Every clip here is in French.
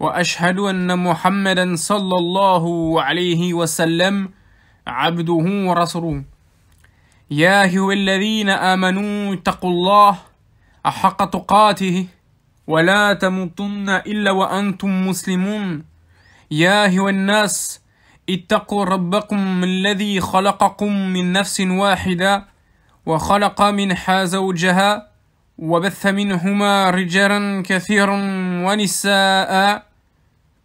واشهد ان محمدا صلى الله عليه وسلم عبده ورسوله يا ايها الذين امنوا اتقوا الله أحق تقاته ولا تموتن الا وانتم مسلمون يا ايها الناس اتقوا ربكم الذي خلقكم من نفس واحده وخلق منها زوجها وبث منهما رجالا كثيرا ونساء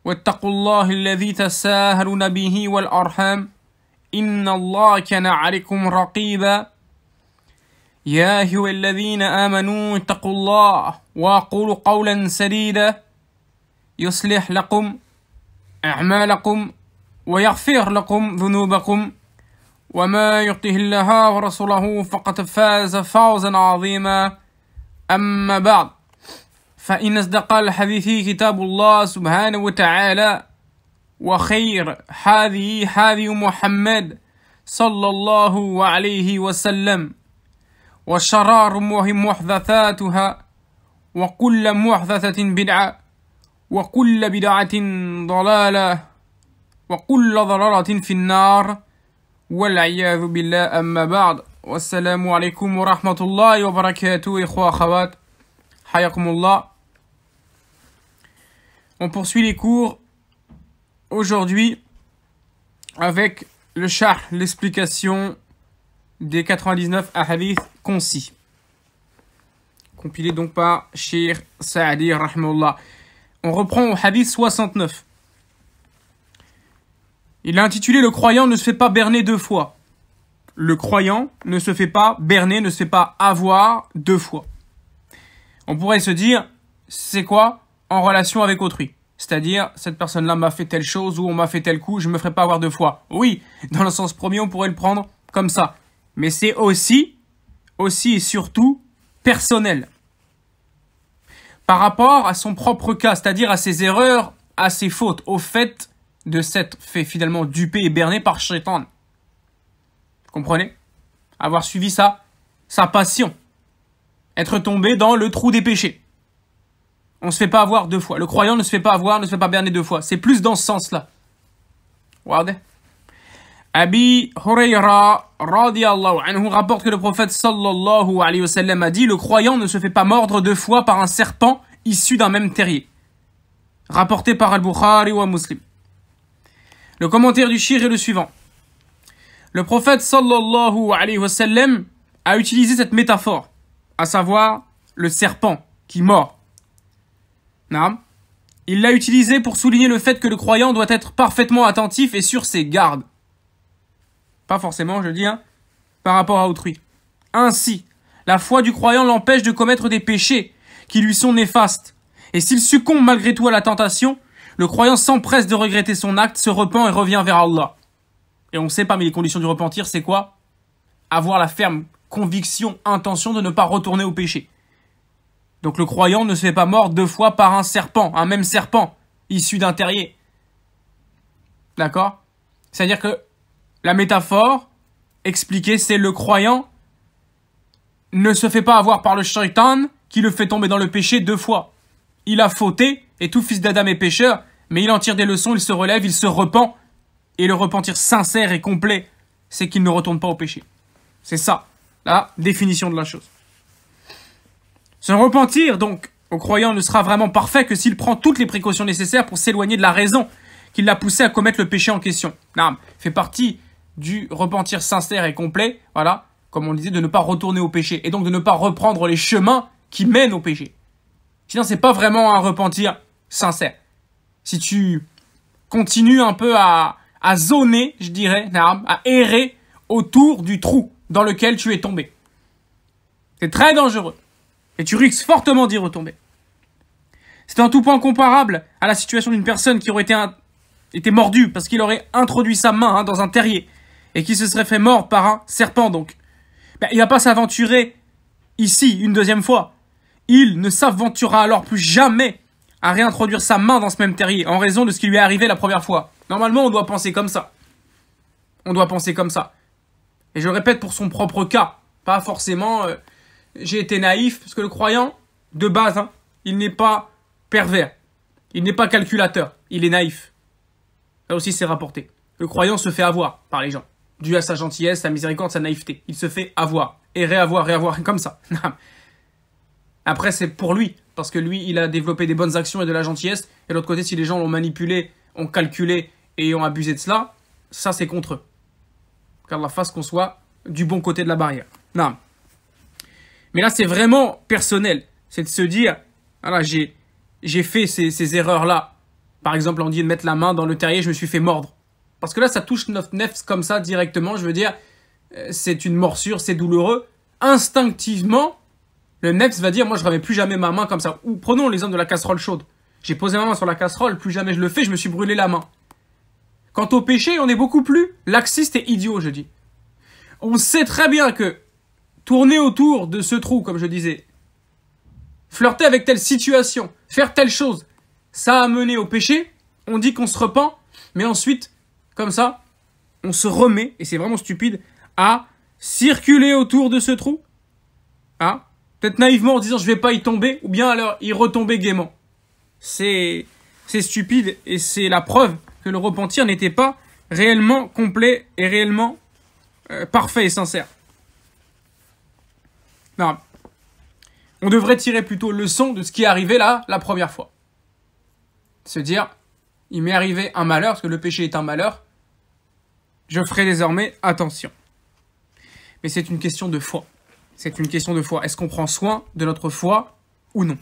واتقوا الله الذي تساهلون به والأرحام إن الله كان عليكم رقيبا يا أيها الذين آمنوا اتقوا الله وقولوا قولا سديدا يصلح لكم أعمالكم ويغفر لكم ذنوبكم وما يطه الله ورسوله فقد فاز فوزا عظيما أما بعد فإن أصدق الحديث كتاب الله سبحانه وتعالى وخير هذه هذه محمد صلى الله عليه وسلم وشرار محدثاتها وكل محدثة بدعة وكل بدعة ضلالة وكل ضلالة في النار والعياذ بالله أما بعد والسلام عليكم ورحمة الله وبركاته إخوة أخوات حياكم الله On poursuit les cours aujourd'hui avec le char, l'explication des 99 hadiths concis. Compilé donc par Shir Saadi Rahmullah. On reprend au hadith 69. Il a intitulé Le croyant ne se fait pas berner deux fois. Le croyant ne se fait pas berner, ne se fait pas avoir deux fois. On pourrait se dire, c'est quoi en relation avec autrui. C'est-à-dire, cette personne-là m'a fait telle chose ou on m'a fait tel coup, je me ferai pas avoir deux fois. Oui, dans le sens premier, on pourrait le prendre comme ça. Mais c'est aussi, aussi et surtout, personnel. Par rapport à son propre cas, c'est-à-dire à ses erreurs, à ses fautes, au fait de s'être fait finalement duper et berner par Shaitan. comprenez Avoir suivi ça, sa passion. Être tombé dans le trou des péchés. On ne se fait pas avoir deux fois. Le croyant ne se fait pas avoir, ne se fait pas berner deux fois. C'est plus dans ce sens-là. Regardez. Abi Hurayra radiallahu anhu rapporte que le prophète sallallahu alayhi wa sallam a dit Le croyant ne se fait pas mordre deux fois par un serpent issu d'un même terrier. Rapporté par Al-Bukhari ou Muslim. Le commentaire du shir est le suivant. Le prophète sallallahu alayhi wa sallam a utilisé cette métaphore, à savoir le serpent qui mord. Il l'a utilisé pour souligner le fait que le croyant doit être parfaitement attentif et sur ses gardes. Pas forcément, je dis, hein, par rapport à autrui. Ainsi, la foi du croyant l'empêche de commettre des péchés qui lui sont néfastes. Et s'il succombe malgré tout à la tentation, le croyant s'empresse de regretter son acte, se repent et revient vers Allah. Et on sait parmi les conditions du repentir, c'est quoi Avoir la ferme conviction, intention de ne pas retourner au péché. Donc le croyant ne se fait pas mort deux fois par un serpent, un même serpent, issu d'un terrier. D'accord C'est-à-dire que la métaphore expliquée, c'est le croyant ne se fait pas avoir par le shaitan qui le fait tomber dans le péché deux fois. Il a fauté, et tout fils d'Adam est pécheur, mais il en tire des leçons, il se relève, il se repent, et le repentir sincère et complet, c'est qu'il ne retourne pas au péché. C'est ça, la définition de la chose. Se repentir, donc, au croyant ne sera vraiment parfait que s'il prend toutes les précautions nécessaires pour s'éloigner de la raison qui l'a poussé à commettre le péché en question. L'âme fait partie du repentir sincère et complet, voilà, comme on disait, de ne pas retourner au péché, et donc de ne pas reprendre les chemins qui mènent au péché. Sinon, c'est pas vraiment un repentir sincère. Si tu continues un peu à, à zoner, je dirais, à errer autour du trou dans lequel tu es tombé. C'est très dangereux et tu risques fortement d'y retomber. C'est en tout point comparable à la situation d'une personne qui aurait été, mordue parce qu'il aurait introduit sa main hein, dans un terrier et qui se serait fait mort par un serpent donc. Il ben, il va pas s'aventurer ici une deuxième fois. Il ne s'aventurera alors plus jamais à réintroduire sa main dans ce même terrier en raison de ce qui lui est arrivé la première fois. Normalement, on doit penser comme ça. On doit penser comme ça. Et je répète pour son propre cas, pas forcément euh, j'ai été naïf, parce que le croyant, de base, hein, il n'est pas pervers, il n'est pas calculateur, il est naïf. Là aussi, c'est rapporté. Le croyant se fait avoir par les gens, dû à sa gentillesse, sa miséricorde, sa naïveté. Il se fait avoir, et réavoir, réavoir, comme ça. Après, c'est pour lui, parce que lui, il a développé des bonnes actions et de la gentillesse, et de l'autre côté, si les gens l'ont manipulé, ont calculé et ont abusé de cela, ça, c'est contre eux. la fasse qu'on soit du bon côté de la barrière. Non. Mais là, c'est vraiment personnel. C'est de se dire, voilà, ah j'ai, fait ces, erreurs-là. Par exemple, on dit de mettre la main dans le terrier, je me suis fait mordre. Parce que là, ça touche notre nefs comme ça directement. Je veux dire, euh, c'est une morsure, c'est douloureux. Instinctivement, le nefs va dire, moi, je ne plus jamais ma main comme ça. Ou prenons les hommes de la casserole chaude. J'ai posé ma main sur la casserole, plus jamais je le fais, je me suis brûlé la main. Quant au péché, on est beaucoup plus laxiste et idiot, je dis. On sait très bien que Tourner autour de ce trou, comme je disais. Flirter avec telle situation, faire telle chose, ça a mené au péché. On dit qu'on se repent, mais ensuite, comme ça, on se remet, et c'est vraiment stupide, à circuler autour de ce trou. Peut-être naïvement en disant je vais pas y tomber, ou bien alors y retomber gaiement. C'est, c'est stupide et c'est la preuve que le repentir n'était pas réellement complet et réellement euh, parfait et sincère. Non. On devrait tirer plutôt leçon de ce qui est arrivé là, la première fois. Se dire, il m'est arrivé un malheur, parce que le péché est un malheur, je ferai désormais attention. Mais c'est une question de foi. C'est une question de foi. Est-ce qu'on prend soin de notre foi ou non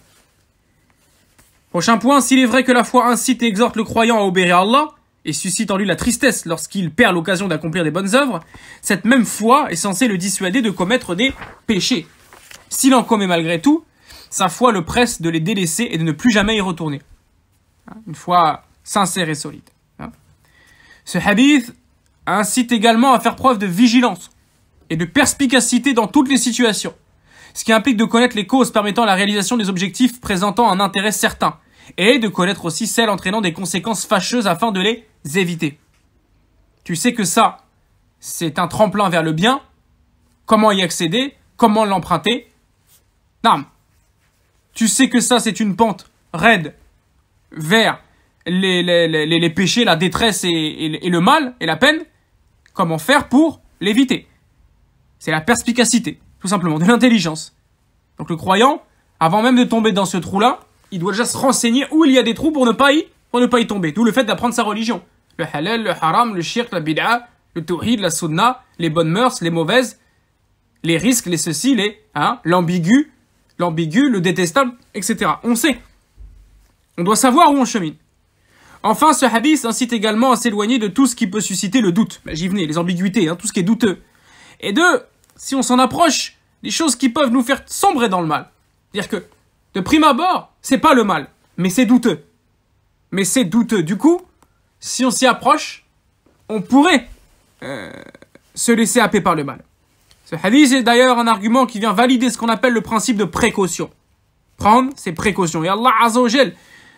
Prochain point, s'il est vrai que la foi incite et exhorte le croyant à obéir à Allah, et suscite en lui la tristesse lorsqu'il perd l'occasion d'accomplir des bonnes œuvres, cette même foi est censée le dissuader de commettre des péchés. S'il en commet malgré tout, sa foi le presse de les délaisser et de ne plus jamais y retourner. Hein, une foi sincère et solide. Hein. Ce hadith incite également à faire preuve de vigilance et de perspicacité dans toutes les situations, ce qui implique de connaître les causes permettant la réalisation des objectifs présentant un intérêt certain, et de connaître aussi celles entraînant des conséquences fâcheuses afin de les éviter. Tu sais que ça, c'est un tremplin vers le bien, comment y accéder, comment l'emprunter, non. Tu sais que ça, c'est une pente raide vers les, les, péchés, la détresse et, le mal et la peine. Comment faire pour l'éviter C'est la perspicacité, tout simplement, de l'intelligence. Donc le croyant, avant même de tomber dans ce trou-là, il doit déjà se renseigner où il y a des trous pour ne pas y, pour ne pas y tomber. tout le fait d'apprendre sa religion. Le halal, le haram, le shirk, la bid'a, le tawhid, la sunna, les bonnes mœurs, les mauvaises, les risques, les ceci, les, hein, l'ambigu, l'ambigu, le détestable, etc. On sait. On doit savoir où on chemine. Enfin, ce hadith incite également à s'éloigner de tout ce qui peut susciter le doute. Ben, j'y venais, les ambiguïtés, hein, tout ce qui est douteux. Et deux, si on s'en approche, des choses qui peuvent nous faire sombrer dans le mal. C'est-à-dire que, de prime abord, c'est pas le mal, mais c'est douteux. Mais c'est douteux. Du coup, si on s'y approche, on pourrait euh, se laisser happer par le mal. Ce hadith est d'ailleurs un argument qui vient valider ce qu'on appelle le principe de précaution. Prendre ses précautions. Et Allah Azzawajal,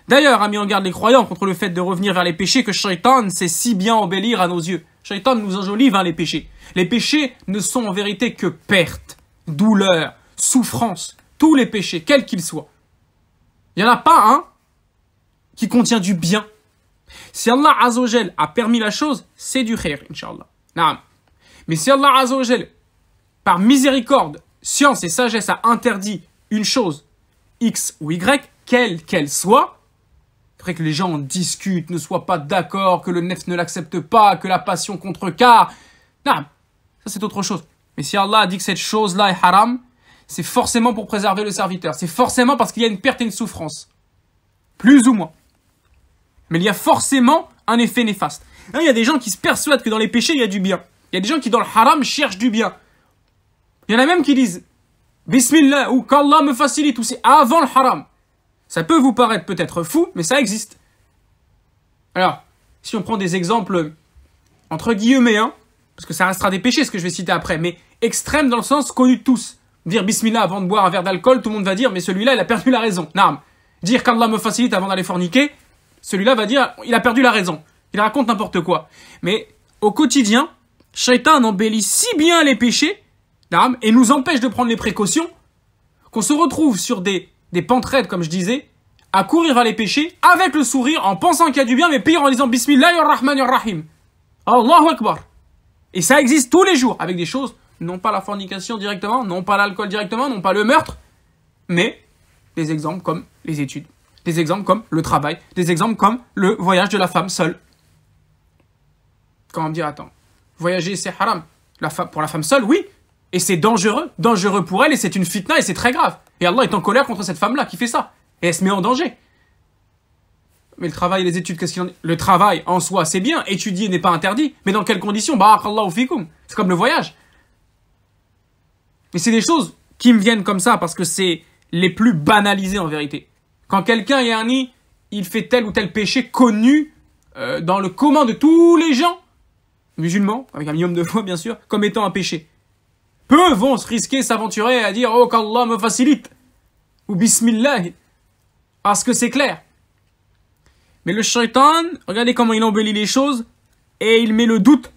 d'ailleurs, a mis en garde les croyants contre le fait de revenir vers les péchés que Shaitan sait si bien embellir à nos yeux. Shaitan nous enjolive vers hein, les péchés. Les péchés ne sont en vérité que perte, douleur, souffrance. Tous les péchés, quels qu'ils soient. Il n'y en a pas un qui contient du bien. Si Allah Azzawajal a permis la chose, c'est du khair, Inch'Allah. Mais si Allah Azzawajal par miséricorde, science et sagesse a interdit une chose, X ou Y, quelle qu'elle soit, après que les gens en discutent, ne soient pas d'accord, que le nef ne l'accepte pas, que la passion contre non, ça c'est autre chose. Mais si Allah a dit que cette chose-là est haram, c'est forcément pour préserver le serviteur. C'est forcément parce qu'il y a une perte et une souffrance. Plus ou moins. Mais il y a forcément un effet néfaste. Hein, il y a des gens qui se persuadent que dans les péchés, il y a du bien. Il y a des gens qui, dans le haram, cherchent du bien. Il y en a même qui disent Bismillah ou qu'Allah me facilite ou c'est avant le haram. Ça peut vous paraître peut-être fou, mais ça existe. Alors, si on prend des exemples entre guillemets, hein, parce que ça restera des péchés ce que je vais citer après, mais extrêmes dans le sens connu de tous. Dire Bismillah avant de boire un verre d'alcool, tout le monde va dire mais celui-là il a perdu la raison. N'arme. Dire qu'Allah me facilite avant d'aller forniquer, celui-là va dire il a perdu la raison. Il raconte n'importe quoi. Mais au quotidien, Shaitan embellit si bien les péchés et nous empêche de prendre les précautions, qu'on se retrouve sur des, des pentes comme je disais, à courir à les péchés avec le sourire en pensant qu'il y a du bien, mais pire en disant Bismillah Rahman Rahim. Allahu Akbar. Et ça existe tous les jours avec des choses, non pas la fornication directement, non pas l'alcool directement, non pas le meurtre, mais des exemples comme les études, des exemples comme le travail, des exemples comme le voyage de la femme seule. Quand on me dit, attends, voyager c'est haram. La femme, pour la femme seule, oui, et c'est dangereux, dangereux pour elle, et c'est une fitna, et c'est très grave. Et Allah est en colère contre cette femme-là qui fait ça. Et elle se met en danger. Mais le travail et les études, qu'est-ce qu'il en est Le travail en soi, c'est bien, étudier n'est pas interdit. Mais dans quelles conditions ou fikum. C'est comme le voyage. Mais c'est des choses qui me viennent comme ça parce que c'est les plus banalisées en vérité. Quand quelqu'un est un il fait tel ou tel péché connu euh, dans le commun de tous les gens, musulmans, avec un million de fois bien sûr, comme étant un péché. Peu vont se risquer, s'aventurer à dire Oh, qu'Allah me facilite Ou Bismillah Parce que c'est clair. Mais le shaitan, regardez comment il embellit les choses et il met le doute.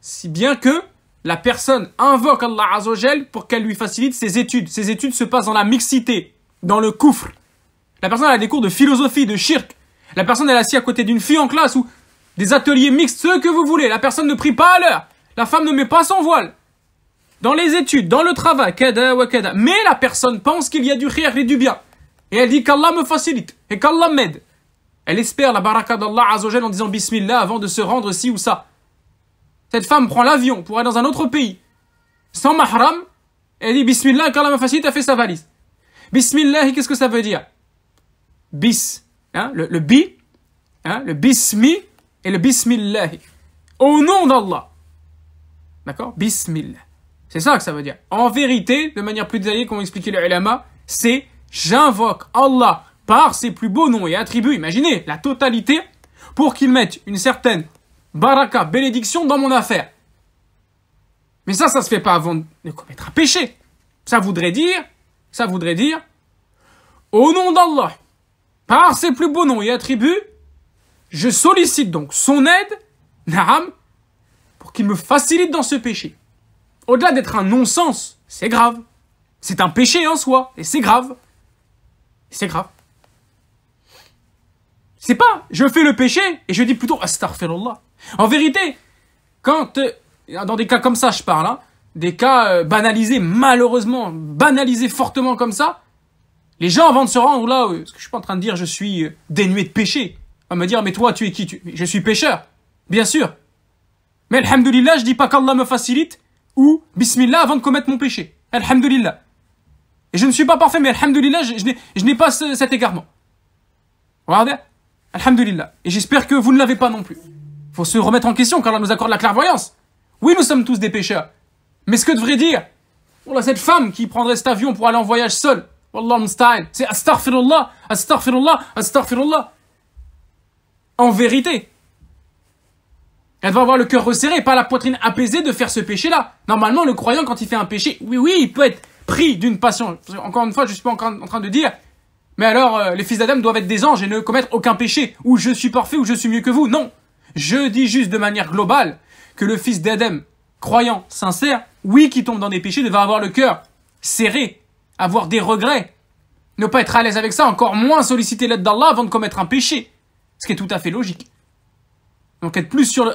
Si bien que la personne invoque Allah Azogel pour qu'elle lui facilite ses études. Ses études se passent dans la mixité, dans le coufre. La personne a des cours de philosophie, de shirk. La personne est assise à côté d'une fille en classe ou des ateliers mixtes, ceux que vous voulez. La personne ne prie pas à l'heure. La femme ne met pas son voile dans les études, dans le travail, mais la personne pense qu'il y a du khir et du bien. Et elle dit qu'Allah me facilite et qu'Allah m'aide. Elle espère la baraka d'Allah Azogène en disant Bismillah avant de se rendre ci ou ça. Cette femme prend l'avion pour aller dans un autre pays, sans mahram, elle dit Bismillah, qu'Allah me facilite, elle fait sa valise. Bismillah, qu'est-ce que ça veut dire Bis, hein, le, bi, hein, le bismi et le bismillah. Au nom d'Allah. D'accord Bismillah. C'est ça que ça veut dire. En vérité, de manière plus détaillée, comme expliqué le ulama, c'est j'invoque Allah par ses plus beaux noms et attributs, imaginez, la totalité, pour qu'il mette une certaine baraka, bénédiction dans mon affaire. Mais ça, ça se fait pas avant de commettre un péché. Ça voudrait dire, ça voudrait dire, au nom d'Allah, par ses plus beaux noms et attributs, je sollicite donc son aide, naam, pour qu'il me facilite dans ce péché au-delà d'être un non-sens, c'est grave. C'est un péché en soi, et c'est grave. C'est grave. C'est pas, je fais le péché, et je dis plutôt, astaghfirullah. En vérité, quand, euh, dans des cas comme ça, je parle, hein, des cas euh, banalisés, malheureusement, banalisés fortement comme ça, les gens, avant de se rendre là, euh, ce que je suis pas en train de dire, je suis dénué de péché. On va me dire, mais toi, tu es qui tu... Je suis pécheur, bien sûr. Mais alhamdoulilah, je dis pas qu'Allah me facilite ou Bismillah avant de commettre mon péché. Alhamdulillah. Et je ne suis pas parfait, mais Alhamdulillah, je, n'ai pas cet égarement. Regardez Alhamdulillah. Et j'espère que vous ne l'avez pas non plus. faut se remettre en question quand Allah nous accorde la clairvoyance. Oui, nous sommes tous des pécheurs. Mais ce que devrait dire Voilà cette femme qui prendrait cet avion pour aller en voyage seule, Wallah c'est astaghfirullah, astaghfirullah, astaghfirullah. En vérité, elle doit avoir le cœur resserré, pas la poitrine apaisée de faire ce péché-là. Normalement, le croyant, quand il fait un péché, oui, oui, il peut être pris d'une passion. Encore une fois, je suis pas en train de dire, mais alors, euh, les fils d'Adam doivent être des anges et ne commettre aucun péché, ou je suis parfait, ou je suis mieux que vous. Non. Je dis juste de manière globale que le fils d'Adam, croyant, sincère, oui, qui tombe dans des péchés, devra avoir le cœur serré, avoir des regrets, ne pas être à l'aise avec ça, encore moins solliciter l'aide d'Allah avant de commettre un péché. Ce qui est tout à fait logique. Donc être plus sur le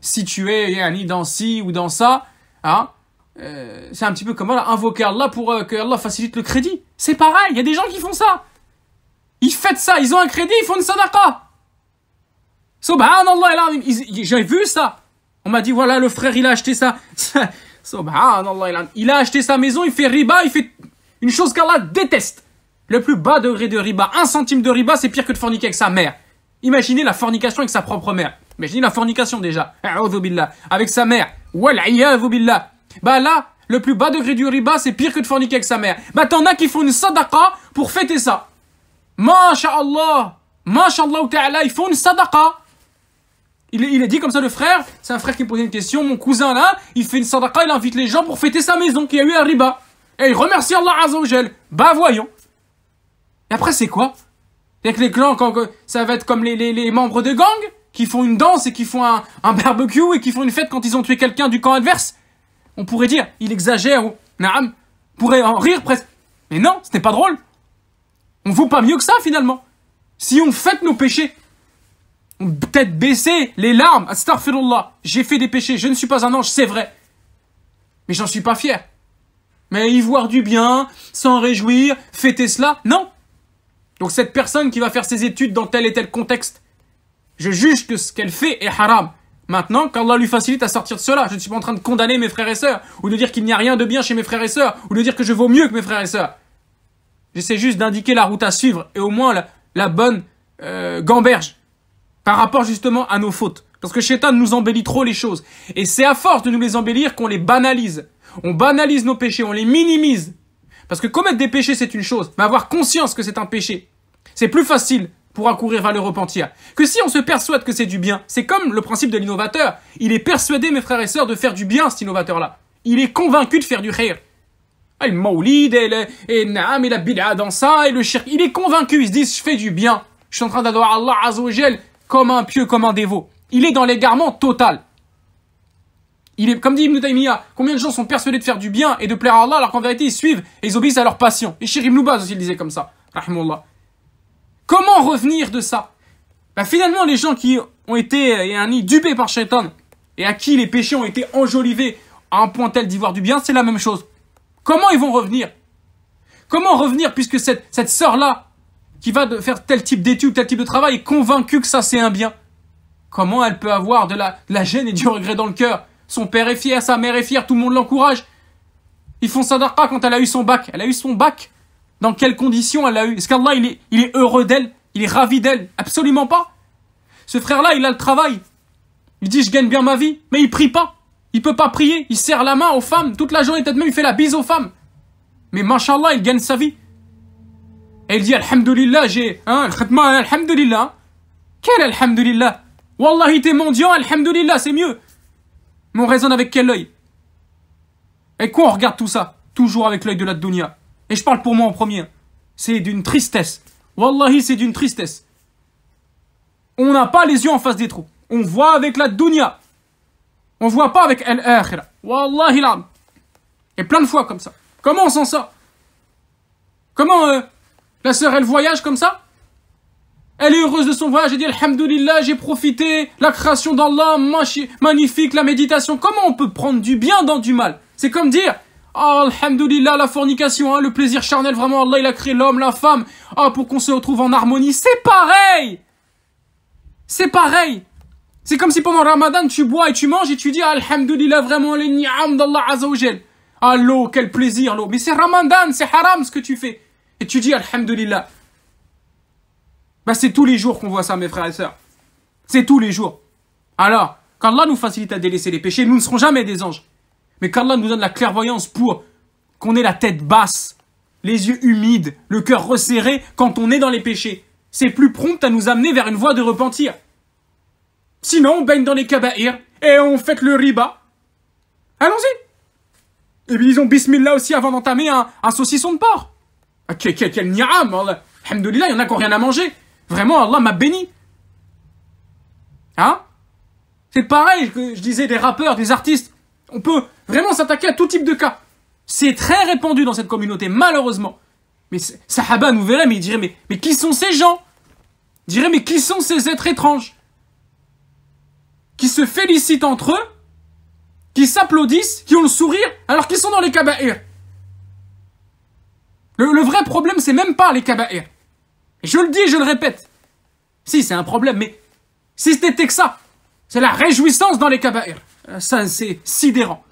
si tu es yani, dans ci ou dans ça. Hein, euh, c'est un petit peu comme invoquer Allah pour euh, que Allah facilite le crédit. C'est pareil, il y a des gens qui font ça. Ils font ça, ils ont un crédit, ils font une sadaqa. Subhanallah, j'ai vu ça. On m'a dit, voilà, le frère, il a acheté ça. Subhanallah, il a acheté sa maison, il fait riba, il fait une chose qu'Allah déteste. Le plus bas degré de riba, un centime de riba, c'est pire que de forniquer avec sa mère. Imaginez la fornication avec sa propre mère. Imaginez la fornication déjà. Avec sa mère. Bah là, le plus bas degré du riba, c'est pire que de forniquer avec sa mère. Bah t'en as qui font une sadaqa pour fêter ça. Masha'Allah. Masha'Allah ta'ala, il font une sadaqa. Il, est dit comme ça le frère, c'est un frère qui me posait une question, mon cousin là, il fait une sadaqa, il invite les gens pour fêter sa maison qui a eu un riba. Et il remercie Allah Azzawajal. Bah voyons. Et après c'est quoi cest que les clans, quand, ça va être comme les, membres de gang qui font une danse et qui font un, barbecue et qui font une fête quand ils ont tué quelqu'un du camp adverse. On pourrait dire, il exagère ou Naam pourrait en rire presque. Mais non, ce n'est pas drôle. On vaut pas mieux que ça finalement. Si on fête nos péchés, on peut peut-être baisser les larmes. Astaghfirullah, j'ai fait des péchés, je ne suis pas un ange, c'est vrai. Mais j'en suis pas fier. Mais y voir du bien, s'en réjouir, fêter cela, non, donc cette personne qui va faire ses études dans tel et tel contexte, je juge que ce qu'elle fait est haram. Maintenant, qu'Allah lui facilite à sortir de cela. Je ne suis pas en train de condamner mes frères et sœurs, ou de dire qu'il n'y a rien de bien chez mes frères et sœurs, ou de dire que je vaux mieux que mes frères et sœurs. J'essaie juste d'indiquer la route à suivre, et au moins la, bonne euh, gamberge, par rapport justement à nos fautes. Parce que Shaitan nous embellit trop les choses. Et c'est à force de nous les embellir qu'on les banalise. On banalise nos péchés, on les minimise. Parce que commettre des péchés, c'est une chose, mais avoir conscience que c'est un péché, c'est plus facile pour accourir à le repentir. Que si on se persuade que c'est du bien, c'est comme le principe de l'innovateur. Il est persuadé, mes frères et sœurs, de faire du bien, cet innovateur-là. Il est convaincu de faire du khair. ça, et le Il est convaincu, il se dit, je fais du bien. Je suis en train d'adorer Allah Azzawajal comme un pieux, comme un dévot. Il est dans l'égarement total. Il est, comme dit Ibn Taymiyyah, combien de gens sont persuadés de faire du bien et de plaire à Allah alors qu'en vérité ils suivent et ils obéissent à leur passion. Et Shir Ibn aussi le disait comme ça. Comment revenir de ça ben, Finalement, les gens qui ont été dupés par Shaitan et à qui les péchés ont été enjolivés à un point tel d'y voir du bien, c'est la même chose. Comment ils vont revenir Comment revenir puisque cette, cette sœur-là, qui va faire tel type d'études, tel type de travail, est convaincue que ça c'est un bien Comment elle peut avoir de la, de la gêne et du regret dans le cœur son père est fier, sa mère est fière, tout le monde l'encourage. Ils font sadaqa quand elle a eu son bac. Elle a eu son bac. Dans quelles conditions elle a eu Est-ce qu'Allah, il est, il est heureux d'elle Il est ravi d'elle Absolument pas. Ce frère-là, il a le travail. Il dit, je gagne bien ma vie. Mais il prie pas. Il peut pas prier. Il serre la main aux femmes. Toute la journée, peut même, il fait la bise aux femmes. Mais mashallah, il gagne sa vie. Et il dit, alhamdulillah, j'ai, hein, alhamdulillah. Quel alhamdulillah Wallahi, t'es mendiant, alhamdulillah, c'est mieux. Mais on raisonne avec quel œil Et quoi on regarde tout ça Toujours avec l'œil de la dunya. Et je parle pour moi en premier. C'est d'une tristesse. Wallahi, c'est d'une tristesse. On n'a pas les yeux en face des trous. On voit avec la dunya. On voit pas avec El Wallahi Et plein de fois comme ça. Comment on sent ça Comment euh, la sœur, elle voyage comme ça elle est heureuse de son voyage et dit Alhamdulillah, j'ai profité, la création d'Allah, magnifique, la méditation. Comment on peut prendre du bien dans du mal C'est comme dire Oh, la fornication, hein, le plaisir charnel, vraiment, Allah, il a créé l'homme, la femme, ah, pour qu'on se retrouve en harmonie. C'est pareil C'est pareil C'est comme si pendant Ramadan, tu bois et tu manges et tu dis Alhamdulillah, vraiment, les ni'am d'Allah Azzawajal. Ah, l'eau, quel plaisir, l'eau. Mais c'est Ramadan, c'est haram ce que tu fais. Et tu dis Alhamdulillah. Ben, c'est tous les jours qu'on voit ça, mes frères et sœurs. C'est tous les jours. Alors, quand Allah nous facilite à délaisser les péchés, nous ne serons jamais des anges. Mais quand Allah nous donne la clairvoyance pour qu'on ait la tête basse, les yeux humides, le cœur resserré quand on est dans les péchés. C'est plus prompt à nous amener vers une voie de repentir. Sinon, on baigne dans les kabahir et on fait le riba. Allons-y. Et puis, disons bismillah aussi avant d'entamer un, saucisson de porc. Ah, quel, ni'am, il y en a qui rien à manger. Vraiment, Allah m'a béni. Hein C'est pareil que je disais des rappeurs, des artistes. On peut vraiment s'attaquer à tout type de cas. C'est très répandu dans cette communauté, malheureusement. Mais Sahaba nous verrait, mais il dirait, mais, mais qui sont ces gens Il dirait, mais qui sont ces êtres étranges Qui se félicitent entre eux, qui s'applaudissent, qui ont le sourire, alors qu'ils sont dans les kaba'ir. Le, vrai problème, c'est même pas les kaba'ir. Je le dis, je le répète. Si, c'est un problème, mais si c'était que ça, c'est la réjouissance dans les cabarets. Euh, ça, c'est sidérant.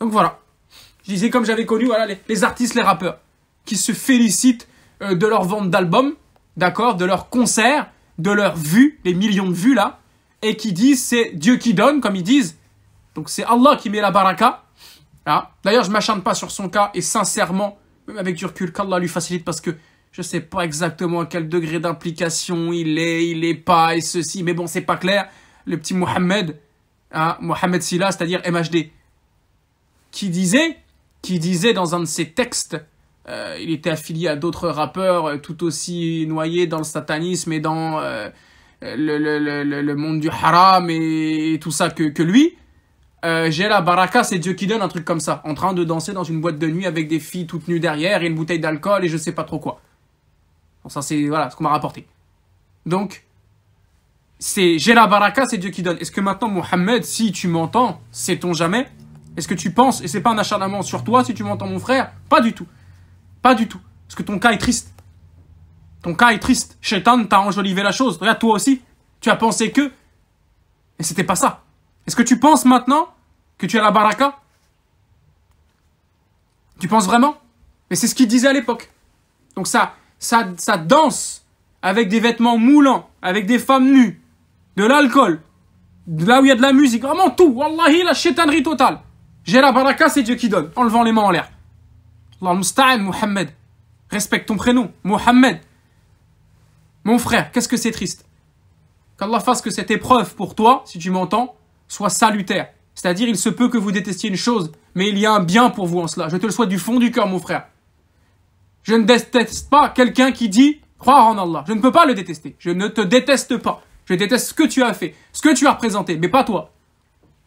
Donc voilà. Je disais comme j'avais connu voilà, les, artistes, les rappeurs, qui se félicitent euh, de leur vente d'albums, d'accord, de leurs concert, de leurs vues, les millions de vues là, et qui disent c'est Dieu qui donne, comme ils disent. Donc c'est Allah qui met la baraka. Ah. D'ailleurs, je ne m'acharne pas sur son cas, et sincèrement, même avec du recul, qu'Allah lui facilite parce que je sais pas exactement à quel degré d'implication il est, il est pas, et ceci. Mais bon, c'est pas clair. Le petit Mohamed, hein, Mohamed Silla, c'est-à-dire MHD, qui disait, qui disait dans un de ses textes, euh, il était affilié à d'autres rappeurs euh, tout aussi noyés dans le satanisme et dans euh, le, monde du haram et, tout ça que, lui. J'ai la baraka, c'est Dieu qui donne un truc comme ça, en train de danser dans une boîte de nuit avec des filles toutes nues derrière et une bouteille d'alcool et je sais pas trop quoi ça, c'est voilà, ce qu'on m'a rapporté. Donc, c'est j'ai la baraka, c'est Dieu qui donne. Est-ce que maintenant, Mohamed, si tu m'entends, sait-on jamais Est-ce que tu penses, et c'est pas un acharnement sur toi, si tu m'entends, mon frère Pas du tout. Pas du tout. Parce que ton cas est triste. Ton cas est triste. Shaitan t'a enjolivé la chose. Regarde, toi aussi, tu as pensé que. Et c'était pas ça. Est-ce que tu penses maintenant que tu as la baraka Tu penses vraiment Mais c'est ce qu'il disait à l'époque. Donc ça, ça, danse avec des vêtements moulants, avec des femmes nues, de l'alcool, là où il y a de la musique, vraiment tout. Wallahi, la chétanerie totale. J'ai la baraka, c'est Dieu qui donne, en levant les mains en l'air. Allah musta'an, Mohamed. Respecte ton prénom, Mohamed. Mon frère, qu'est-ce que c'est triste. Qu'Allah fasse que cette épreuve pour toi, si tu m'entends, soit salutaire. C'est-à-dire, il se peut que vous détestiez une chose, mais il y a un bien pour vous en cela. Je te le souhaite du fond du cœur, mon frère. Je ne déteste pas quelqu'un qui dit croire en Allah. Je ne peux pas le détester. Je ne te déteste pas. Je déteste ce que tu as fait, ce que tu as représenté, mais pas toi.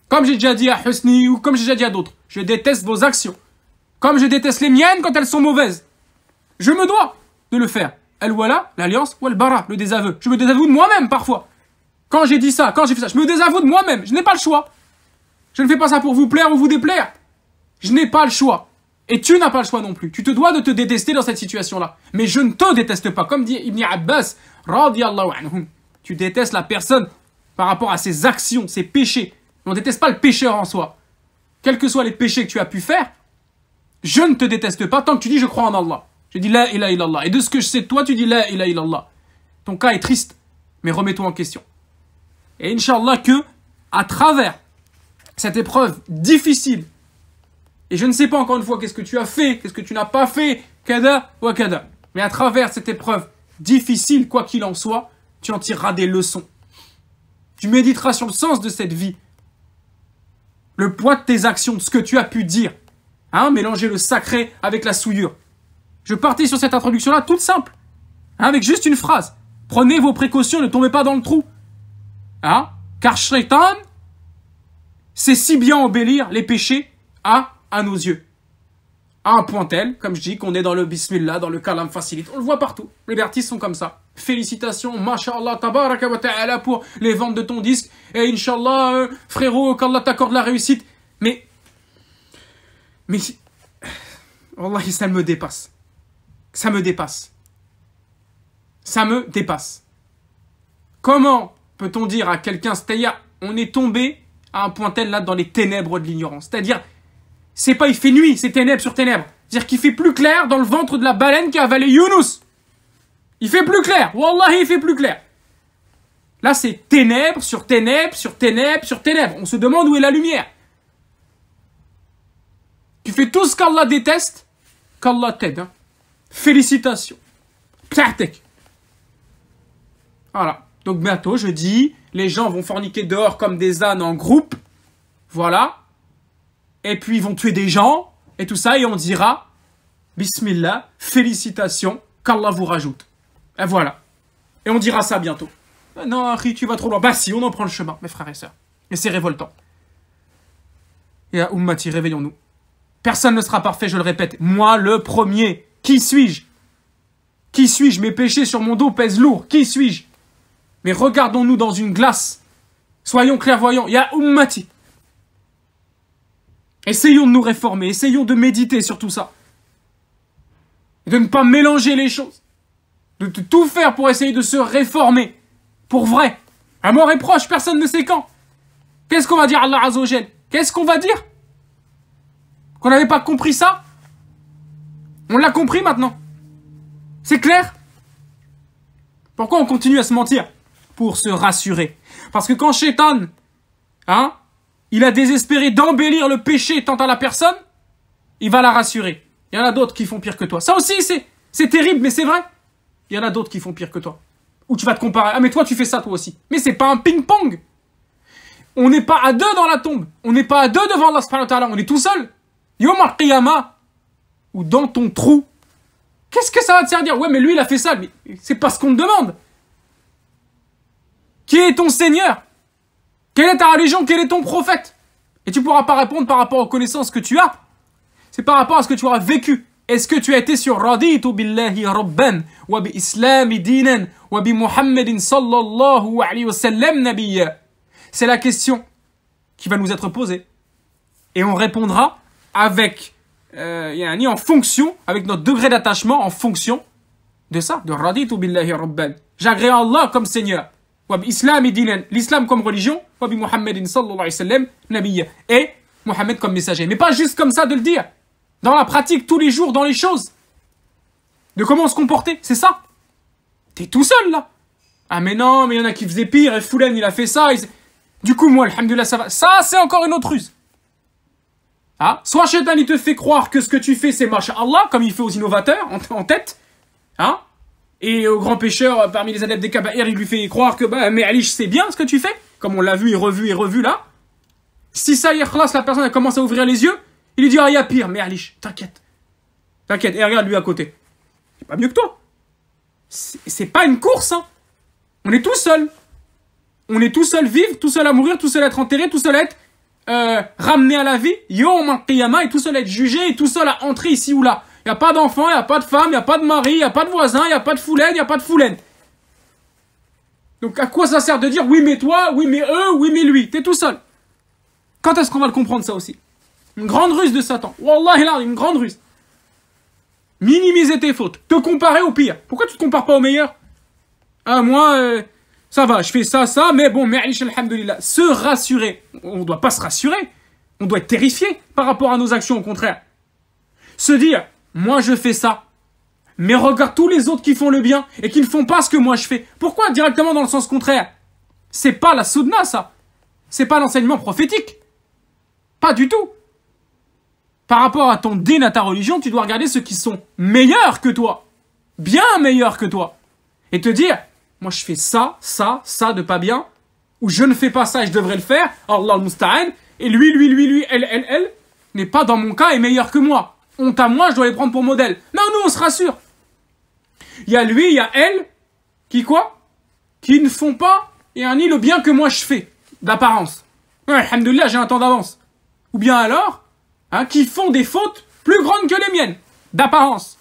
Comme j'ai déjà dit à Husni ou comme j'ai déjà dit à d'autres, je déteste vos actions. Comme je déteste les miennes quand elles sont mauvaises. Je me dois de le faire. Elle voilà l'alliance, ou El Bara, le désaveu. Je me désavoue de moi-même parfois. Quand j'ai dit ça, quand j'ai fait ça, je me désavoue de moi-même. Je n'ai pas le choix. Je ne fais pas ça pour vous plaire ou vous déplaire. Je n'ai pas le choix. Et tu n'as pas le choix non plus. Tu te dois de te détester dans cette situation-là. Mais je ne te déteste pas. Comme dit Ibn Abbas, anhu, tu détestes la personne par rapport à ses actions, ses péchés. On ne déteste pas le pécheur en soi. Quels que soient les péchés que tu as pu faire, je ne te déteste pas tant que tu dis je crois en Allah. Je dis la ilaha illallah. Et de ce que je sais de toi, tu dis la ilaha illallah. Ton cas est triste, mais remets-toi en question. Et Inch'Allah que, à travers cette épreuve difficile et je ne sais pas encore une fois qu'est-ce que tu as fait, qu'est-ce que tu n'as pas fait, kada ou kada. Mais à travers cette épreuve difficile, quoi qu'il en soit, tu en tireras des leçons. Tu méditeras sur le sens de cette vie, le poids de tes actions, de ce que tu as pu dire. Hein, mélanger le sacré avec la souillure. Je partais sur cette introduction-là toute simple, hein, avec juste une phrase. Prenez vos précautions, ne tombez pas dans le trou. Hein, car Shaitan, c'est si bien embellir les péchés à à nos yeux. À un point tel, comme je dis, qu'on est dans le bismillah, dans le kalam facilite. On le voit partout. Les artistes sont comme ça. Félicitations, mashallah, tabaraka wa ta'ala pour les ventes de ton disque. Et inshallah, euh, frérot, qu'Allah t'accorde la réussite. Mais... Mais... Allah, ça me dépasse. Ça me dépasse. Ça me dépasse. Comment peut-on dire à quelqu'un, Steya, on est tombé à un point tel là dans les ténèbres de l'ignorance. C'est-à-dire, c'est pas il fait nuit, c'est ténèbres sur ténèbres. C'est-à-dire qu'il fait plus clair dans le ventre de la baleine qui a avalé Younous. Il fait plus clair. Wallahi, il fait plus clair. Là, c'est ténèbres sur ténèbres sur ténèbres sur ténèbres. On se demande où est la lumière. Tu fais tout ce qu'Allah déteste, qu'Allah t'aide. Hein. Félicitations. Ptatek. Voilà. Donc bientôt, je dis, les gens vont forniquer dehors comme des ânes en groupe. Voilà et puis ils vont tuer des gens, et tout ça, et on dira, Bismillah, félicitations, qu'Allah vous rajoute. Et voilà. Et on dira ça bientôt. Ah non, Harry, tu vas trop loin. Bah si, on en prend le chemin, mes frères et sœurs. Et c'est révoltant. Et à Ummati, réveillons-nous. Personne ne sera parfait, je le répète. Moi, le premier. Qui suis-je Qui suis-je Mes péchés sur mon dos pèsent lourd. Qui suis-je Mais regardons-nous dans une glace. Soyons clairvoyants. Ya Ummati. Essayons de nous réformer, essayons de méditer sur tout ça. Et de ne pas mélanger les choses. De tout faire pour essayer de se réformer. Pour vrai. La mort est proche, personne ne sait quand. Qu'est-ce qu'on va dire Allah Azogène Qu'est-ce qu'on va dire Qu'on n'avait pas compris ça On l'a compris maintenant. C'est clair Pourquoi on continue à se mentir Pour se rassurer. Parce que quand Shaitan, hein, il a désespéré d'embellir le péché tant à la personne, il va la rassurer. Il y en a d'autres qui font pire que toi. Ça aussi, c'est terrible, mais c'est vrai. Il y en a d'autres qui font pire que toi. Ou tu vas te comparer. Ah, mais toi, tu fais ça, toi aussi. Mais c'est pas un ping-pong. On n'est pas à deux dans la tombe. On n'est pas à deux devant Allah On est tout seul. Yom al Ou dans ton trou. Qu'est-ce que ça va te servir Ouais, mais lui, il a fait ça. Mais c'est pas ce qu'on te demande. Qui est ton Seigneur quelle est ta religion Quel est ton prophète Et tu pourras pas répondre par rapport aux connaissances que tu as. C'est par rapport à ce que tu auras vécu. Est-ce que tu as été sur Raditu billahi rabban wa bi islami dinan wa bi Muhammadin sallallahu alayhi wa sallam C'est la question qui va nous être posée. Et on répondra avec, euh, en fonction, avec notre degré d'attachement en fonction de ça, de Raditu billahi rabban. J'agrée Allah comme Seigneur l'islam comme religion, et Mohammed comme messager. Mais pas juste comme ça de le dire. Dans la pratique, tous les jours, dans les choses. De comment se comporter, c'est ça. T'es tout seul là. Ah mais non, mais il y en a qui faisaient pire, et Foulen il a fait ça. Du coup, moi, alhamdulillah, ça va. Ça, c'est encore une autre ruse. ah Soit Shaitan, il te fait croire que ce que tu fais, c'est marche Allah, comme il fait aux innovateurs en tête. Hein et au grand pêcheur, euh, parmi les adeptes des Kabahir, il lui fait croire que bah, mais Alish, c'est bien ce que tu fais, comme on l'a vu et revu et revu là. Si ça y est, la personne commence à ouvrir les yeux, il lui dit Ah, il y a pire, mais Alish, t'inquiète. T'inquiète, et regarde lui à côté. C'est pas mieux que toi. C'est pas une course, hein. On est tout seul. On est tout seul vivre, tout seul à mourir, tout seul à être enterré, tout seul à être euh, ramené à la vie. Yo, on et tout seul à être jugé, et tout seul à entrer ici ou là. Il n'y a pas d'enfant, il n'y a pas de femme, il n'y a pas de mari, il n'y a pas de voisin, il n'y a pas de foulaine, il n'y a pas de foulaine. Donc à quoi ça sert de dire oui mais toi, oui mais eux, oui mais lui T'es tout seul. Quand est-ce qu'on va le comprendre ça aussi Une grande ruse de Satan. Wallah, une grande ruse. Minimiser tes fautes. Te comparer au pire. Pourquoi tu te compares pas au meilleur Ah moi, euh, ça va, je fais ça, ça, mais bon, mais alhamdulillah. Se rassurer. On ne doit pas se rassurer. On doit être terrifié par rapport à nos actions, au contraire. Se dire, moi, je fais ça. Mais regarde tous les autres qui font le bien et qui ne font pas ce que moi je fais. Pourquoi directement dans le sens contraire C'est pas la soudna, ça. C'est pas l'enseignement prophétique. Pas du tout. Par rapport à ton dîne, à ta religion, tu dois regarder ceux qui sont meilleurs que toi. Bien meilleurs que toi. Et te dire, moi je fais ça, ça, ça de pas bien. Ou je ne fais pas ça et je devrais le faire. Allah al Et lui, lui, lui, lui, elle, elle, elle, n'est pas dans mon cas et meilleur que moi honte à moi, je dois les prendre pour modèle. Non, nous, on se rassure. Il y a lui, il y a elle, qui quoi Qui ne font pas et un le bien que moi je fais, d'apparence. Alhamdulillah, j'ai un temps d'avance. Ou bien alors, hein, qui font des fautes plus grandes que les miennes, d'apparence.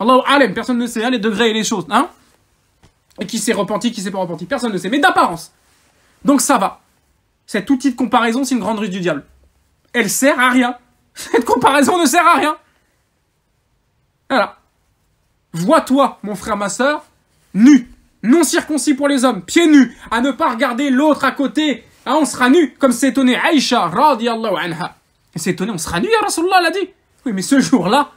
Allahu personne ne sait hein, les degrés et les choses. Hein et qui s'est repenti, qui s'est pas repenti, personne ne sait, mais d'apparence. Donc ça va. Cet outil de comparaison, c'est une grande ruse du diable. Elle sert à rien. Cette comparaison ne sert à rien. Voilà. Vois-toi, mon frère, ma soeur, nu, non circoncis pour les hommes, pieds nus, à ne pas regarder l'autre à côté. Ah, on sera nu, comme s'est étonné Aïcha, radiallahu anha. Et s'est étonné, on sera nu, ya Rasulallah l'a dit. Oui, mais ce jour-là,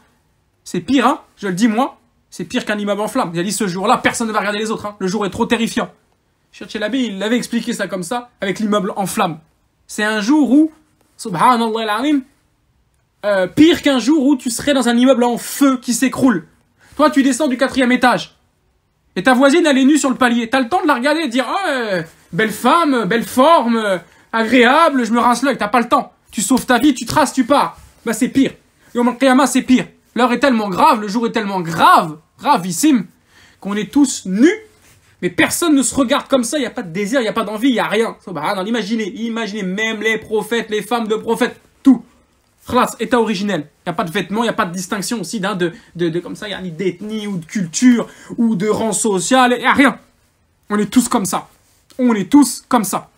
c'est pire, hein. je le dis moi, c'est pire qu'un immeuble en flamme. Il a dit ce jour-là, personne ne va regarder les autres, hein. le jour est trop terrifiant. l'abbé, il l'avait expliqué ça comme ça, avec l'immeuble en flamme. C'est un jour où, subhanallah al euh, pire qu'un jour où tu serais dans un immeuble en feu qui s'écroule. Toi, tu descends du quatrième étage. Et ta voisine, elle est nue sur le palier. T'as le temps de la regarder et de dire oh, euh, belle femme, belle forme, euh, agréable, je me rince l'œil. T'as pas le temps. Tu sauves ta vie, tu traces, tu pars. Bah, c'est pire. Et au Qiyama, c'est pire. L'heure est tellement grave, le jour est tellement grave, gravissime, qu'on est tous nus, mais personne ne se regarde comme ça. Il n'y a pas de désir, il n'y a pas d'envie, il n'y a rien. Bah, non, imaginez, imaginez même les prophètes, les femmes de prophètes état originel. Il n'y a pas de vêtements, il n'y a pas de distinction aussi d'un hein, de, de, comme ça, il y a ni d'ethnie ou de culture ou de rang social, il n'y a rien. On est tous comme ça. On est tous comme ça.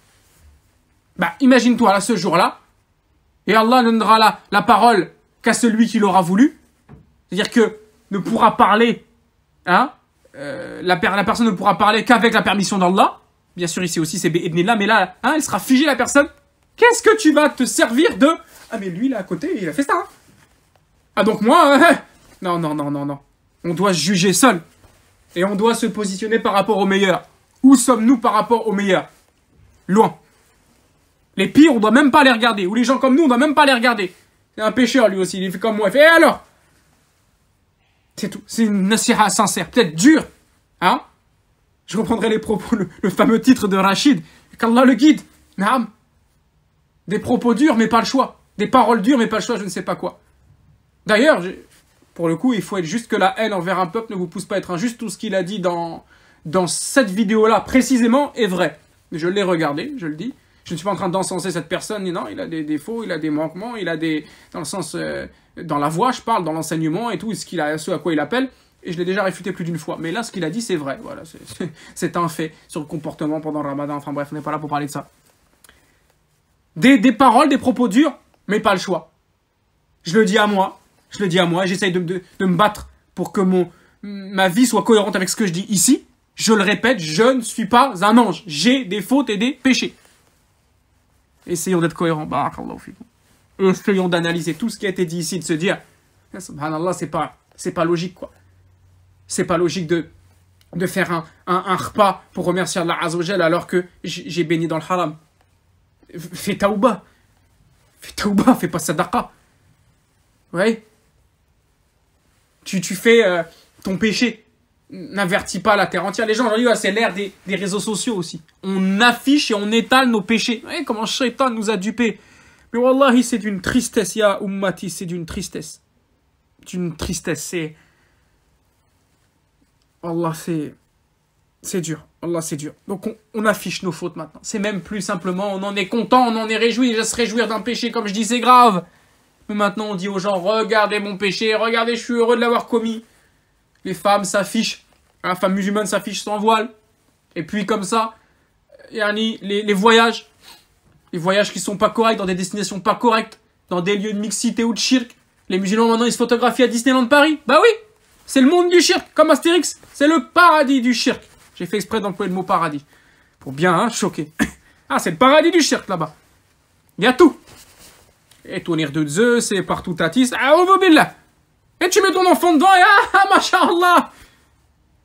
Bah, imagine-toi là ce jour-là, et Allah ne donnera la, la parole qu'à celui qui l'aura voulu. C'est-à-dire que ne pourra parler, hein, euh, la, la personne ne pourra parler qu'avec la permission d'Allah. Bien sûr, ici aussi, c'est là mais là, hein, elle sera figée, la personne. Qu'est-ce que tu vas te servir de ah, mais lui, là, à côté, il a fait ça. Hein. ah, donc moi, hein. non, non, non, non, non. On doit juger seul. Et on doit se positionner par rapport au meilleur Où sommes-nous par rapport au meilleur Loin. Les pires, on doit même pas les regarder. Ou les gens comme nous, on doit même pas les regarder. C'est un pêcheur lui aussi. Il fait comme moi. Il fait, eh, alors C'est tout. C'est une nasiha sincère. Peut-être dure. Hein Je reprendrai les propos, le, fameux titre de Rachid. Qu'Allah le guide. Naam. Des propos durs, mais pas le choix. Des paroles dures, mais pas le choix, je ne sais pas quoi. D'ailleurs, pour le coup, il faut être juste que la haine envers un peuple ne vous pousse pas à être injuste. Tout ce qu'il a dit dans, dans cette vidéo-là, précisément, est vrai. Je l'ai regardé, je le dis. Je ne suis pas en train d'encenser cette personne. Non, il a des défauts, il a des manquements, il a des... Dans le sens... Euh, dans la voix, je parle, dans l'enseignement et tout, ce, qu'il a, ce à quoi il appelle et je l'ai déjà réfuté plus d'une fois. Mais là, ce qu'il a dit, c'est vrai. Voilà, c'est un fait sur le comportement pendant le ramadan. Enfin bref, on n'est pas là pour parler de ça. Des, des paroles, des propos durs, mais pas le choix. Je le dis à moi, je le dis à moi, j'essaye de, me battre pour que mon, ma vie soit cohérente avec ce que je dis ici. Je le répète, je ne suis pas un ange. J'ai des fautes et des péchés. Essayons d'être cohérents. Essayons d'analyser tout ce qui a été dit ici, de se dire, eh, subhanallah, c'est pas, c'est pas logique, quoi. C'est pas logique de, de faire un, un, repas pour remercier Allah Azzawajal alors que j'ai béni dans le haram. Fait taouba. Fais taouba, fais pas sadaqa. Ouais. Tu, tu fais euh, ton péché. N'avertis pas la terre entière. Les gens, aujourd'hui, c'est l'ère des, des, réseaux sociaux aussi. On affiche et on étale nos péchés. Ouais, comment Shaitan nous a dupés. Mais wallahi, c'est d'une tristesse, ya ummati, c'est d'une tristesse. D'une tristesse, c'est... Allah, c'est... C'est dur. Allah, c'est dur. Donc on, affiche nos fautes maintenant. C'est même plus simplement, on en est content, on en est réjoui. Je se réjouir d'un péché, comme je dis, c'est grave. Mais maintenant, on dit aux gens, regardez mon péché, regardez, je suis heureux de l'avoir commis. Les femmes s'affichent, hein, la femme musulmane s'affiche sans voile. Et puis comme ça, Yanni, les, voyages, les voyages qui sont pas corrects, dans des destinations pas correctes, dans des lieux de mixité ou de shirk. Les musulmans maintenant, ils se photographient à Disneyland Paris. Bah oui, c'est le monde du shirk, comme Astérix. C'est le paradis du shirk. J'ai fait exprès d'employer le mot paradis. Pour bien hein, choquer. ah, c'est le paradis du shirk là-bas. Il y a tout. Et tournir de Zeus, c'est partout Tatis. Ah, là Et tu mets ton enfant dedans et ah, ah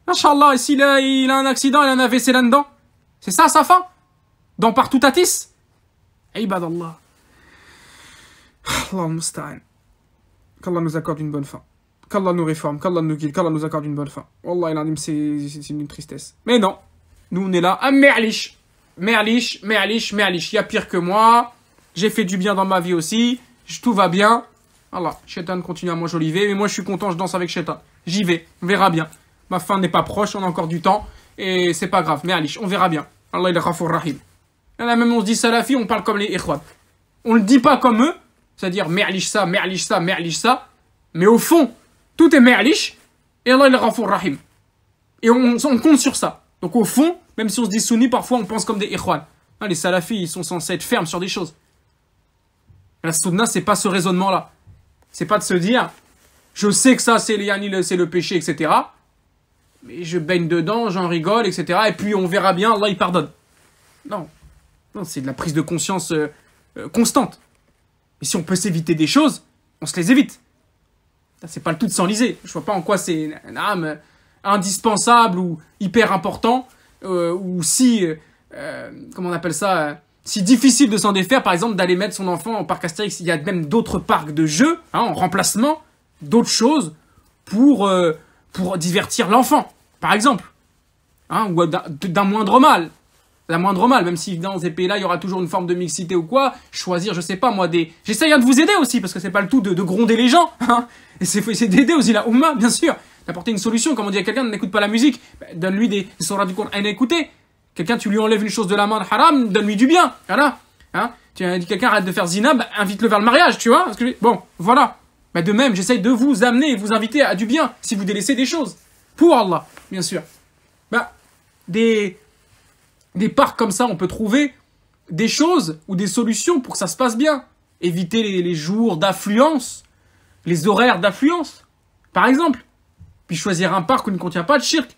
machallah. et s'il a, il a un accident, il a un AVC là-dedans. C'est ça sa fin Dans partout Tatis Ibadallah. Allah. Allah Qu'Allah nous accorde une bonne fin qu'Allah nous réforme, qu'Allah nous guide, qu'Allah nous accorde une bonne fin. Wallah, c'est une tristesse. Mais non, nous on est là. Ah, Merlish. Merlish, Merlish, Merlish. Il y a pire que moi. J'ai fait du bien dans ma vie aussi. Tout va bien. Allah, Shaitan continue à m'enjoliver. Mais moi, je suis content, je danse avec Chetan. J'y vais, on verra bien. Ma fin n'est pas proche, on a encore du temps. Et c'est pas grave, Merlish, on verra bien. Allah, il est rahim. Là, même on se dit salafi, on parle comme les ikhwan. On le dit pas comme eux, c'est-à-dire Merlish ça, Merlish ça, Merlish ça. Mais au fond, tout est merliche Et Allah, il le Rafour Rahim. Et on, compte sur ça. Donc au fond, même si on se dit sunni, parfois on pense comme des ikhwan. Ah, les salafis, ils sont censés être fermes sur des choses. La sunna, c'est pas ce raisonnement-là. C'est pas de se dire, je sais que ça, c'est le, c'est le péché, etc. Mais je baigne dedans, j'en rigole, etc. Et puis on verra bien, Allah, il pardonne. Non. Non, c'est de la prise de conscience euh, euh, constante. Mais si on peut s'éviter des choses, on se les évite. C'est pas le tout de s'enliser. Je vois pas en quoi c'est une âme indispensable ou hyper important euh, ou si euh, euh, comment on appelle ça si difficile de s'en défaire par exemple d'aller mettre son enfant au parc Astérix il y a même d'autres parcs de jeux hein, en remplacement d'autres choses pour pour divertir l'enfant par exemple hein, ou d'un moindre mal la moindre mal, même si dans ces pays-là, il y aura toujours une forme de mixité ou quoi, choisir, je sais pas moi, des... J'essaye hein, de vous aider aussi, parce que c'est pas le tout de, gronder les gens, hein c'est d'aider aussi la Oumma, bien sûr, d'apporter une solution, comme on dit à quelqu'un, n'écoute pas la musique, bah, donne-lui des sourats du Coran à eh, écouter, quelqu'un, tu lui enlèves une chose de la main haram, donne-lui du bien, voilà, hein tu as dit quelqu'un arrête de faire zina, bah, invite-le vers le mariage, tu vois, que, bon, voilà, bah, de même, j'essaye de vous amener et vous inviter à du bien, si vous délaissez des choses, pour Allah, bien sûr, bah, des des parcs comme ça, on peut trouver des choses ou des solutions pour que ça se passe bien. Éviter les, jours d'affluence, les horaires d'affluence, par exemple. Puis choisir un parc où ne contient pas de cirque.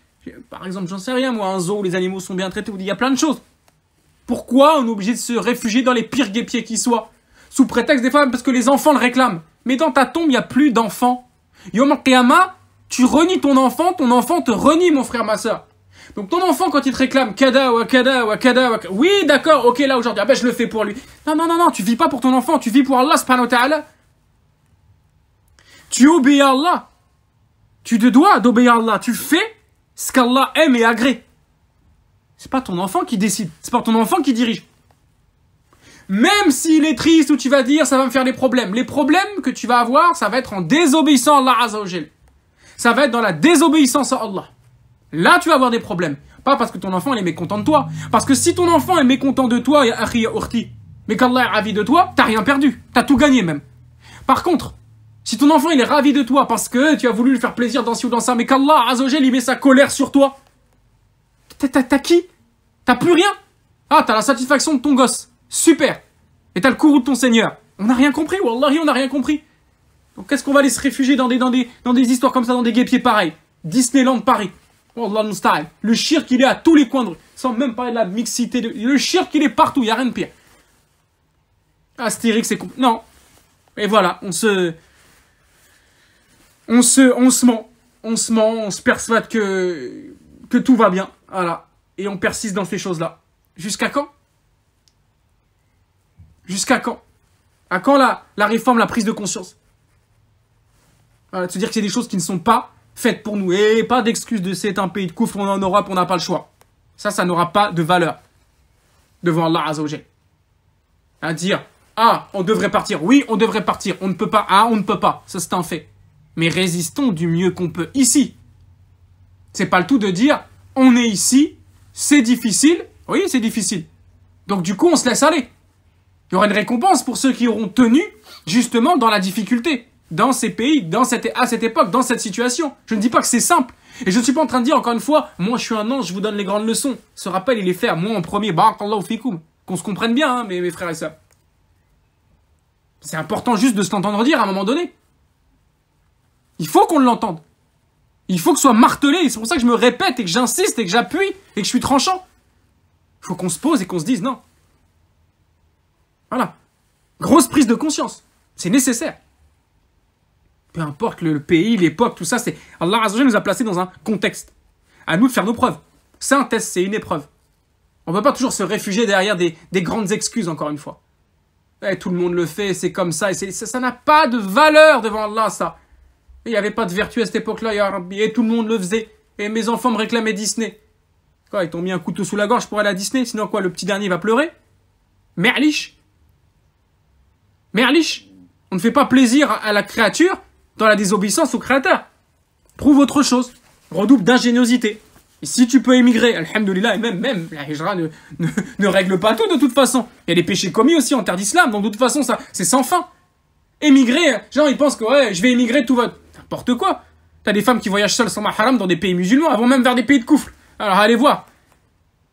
Par exemple, j'en sais rien, moi, un zoo où les animaux sont bien traités, Ou il y a plein de choses. Pourquoi on est obligé de se réfugier dans les pires guépiers qui soient Sous prétexte des femmes, parce que les enfants le réclament. Mais dans ta tombe, il n'y a plus d'enfants. Yom tu renies ton enfant, ton enfant te renie, mon frère, ma soeur. Donc ton enfant, quand il te réclame kada, wakada, wakada, oui, d'accord, ok, là aujourd'hui, ah ben je le fais pour lui. Non, non, non, non, tu vis pas pour ton enfant, tu vis pour Allah subhanahu Tu obéis à Allah. Tu te dois d'obéir à Allah. Tu fais ce qu'Allah aime et agrée. C'est pas ton enfant qui décide, c'est pas ton enfant qui dirige. Même s'il est triste ou tu vas dire ça va me faire des problèmes, les problèmes que tu vas avoir, ça va être en désobéissant à Allah Ça va être dans la désobéissance à Allah. Là, tu vas avoir des problèmes. Pas parce que ton enfant, est mécontent de toi. Parce que si ton enfant est mécontent de toi, mais qu'Allah est ravi de toi, t'as rien perdu. T'as tout gagné même. Par contre, si ton enfant, il est ravi de toi parce que tu as voulu lui faire plaisir dans ci ou dans ça, mais qu'Allah, Azogel, il met sa colère sur toi, t'as qui T'as plus rien Ah, t'as la satisfaction de ton gosse. Super. Et t'as le courroux de ton Seigneur. On n'a rien compris, Wallahi, on n'a rien compris. Donc qu'est-ce qu'on va aller se réfugier dans des, dans des histoires comme ça, dans des guépiers pareils Disneyland Paris. Oh, le shirk, qu'il est à tous les coins de rue. Sans même parler de la mixité. De... Le shirk, qu'il est partout. Il n'y a rien de pire. Astérix, c'est... Non. Et voilà, on se... On se, on se ment. On se ment, on se persuade que, que tout va bien. Voilà. Et on persiste dans ces choses-là. Jusqu'à quand Jusqu'à quand À quand la, la réforme, la prise de conscience voilà, se dire que a des choses qui ne sont pas faites pour nous. Et pas d'excuses de c'est un pays de coups on est en Europe, on n'a pas le choix. Ça, ça n'aura pas de valeur devant Allah Azzawajal. À dire, ah, on devrait partir. Oui, on devrait partir. On ne peut pas. Ah, on ne peut pas. Ça, c'est un fait. Mais résistons du mieux qu'on peut ici. C'est pas le tout de dire, on est ici, c'est difficile. Oui, c'est difficile. Donc, du coup, on se laisse aller. Il y aura une récompense pour ceux qui auront tenu, justement, dans la difficulté dans ces pays, dans cette, à cette époque, dans cette situation. Je ne dis pas que c'est simple. Et je ne suis pas en train de dire, encore une fois, moi je suis un ange, je vous donne les grandes leçons. Ce rappel, il est fait moi en premier. fikoum. Qu'on se comprenne bien, hein, mes, frères et sœurs. C'est important juste de se l'entendre dire à un moment donné. Il faut qu'on l'entende. Il faut que ce soit martelé. C'est pour ça que je me répète et que j'insiste et que j'appuie et que je suis tranchant. Il faut qu'on se pose et qu'on se dise non. Voilà. Grosse prise de conscience. C'est nécessaire peu importe le, pays, l'époque, tout ça, c'est Allah nous a placés dans un contexte. À nous de faire nos preuves. C'est un test, c'est une épreuve. On ne peut pas toujours se réfugier derrière des, grandes excuses, encore une fois. Eh, tout le monde le fait, c'est comme ça, ça n'a pas de valeur devant Allah, ça. Il n'y avait pas de vertu à cette époque-là, et tout le monde le faisait. Et mes enfants me réclamaient Disney. Quoi, ils t'ont mis un couteau sous la gorge pour aller à Disney, sinon quoi, le petit dernier va pleurer Merlich Merlich On ne fait pas plaisir à la créature, dans la désobéissance au Créateur. Trouve autre chose. Redouble d'ingéniosité. Et si tu peux émigrer, Alhamdulillah, et même, même, la hijra ne, règle pas tout de toute façon. Il y a des péchés commis aussi en terre d'islam, donc de toute façon, ça, c'est sans fin. Émigrer, genre, ils pensent que, ouais, je vais émigrer, tout va... N'importe quoi. T'as des femmes qui voyagent seules sans maharam dans des pays musulmans, avant même vers des pays de coufle. Alors, allez voir.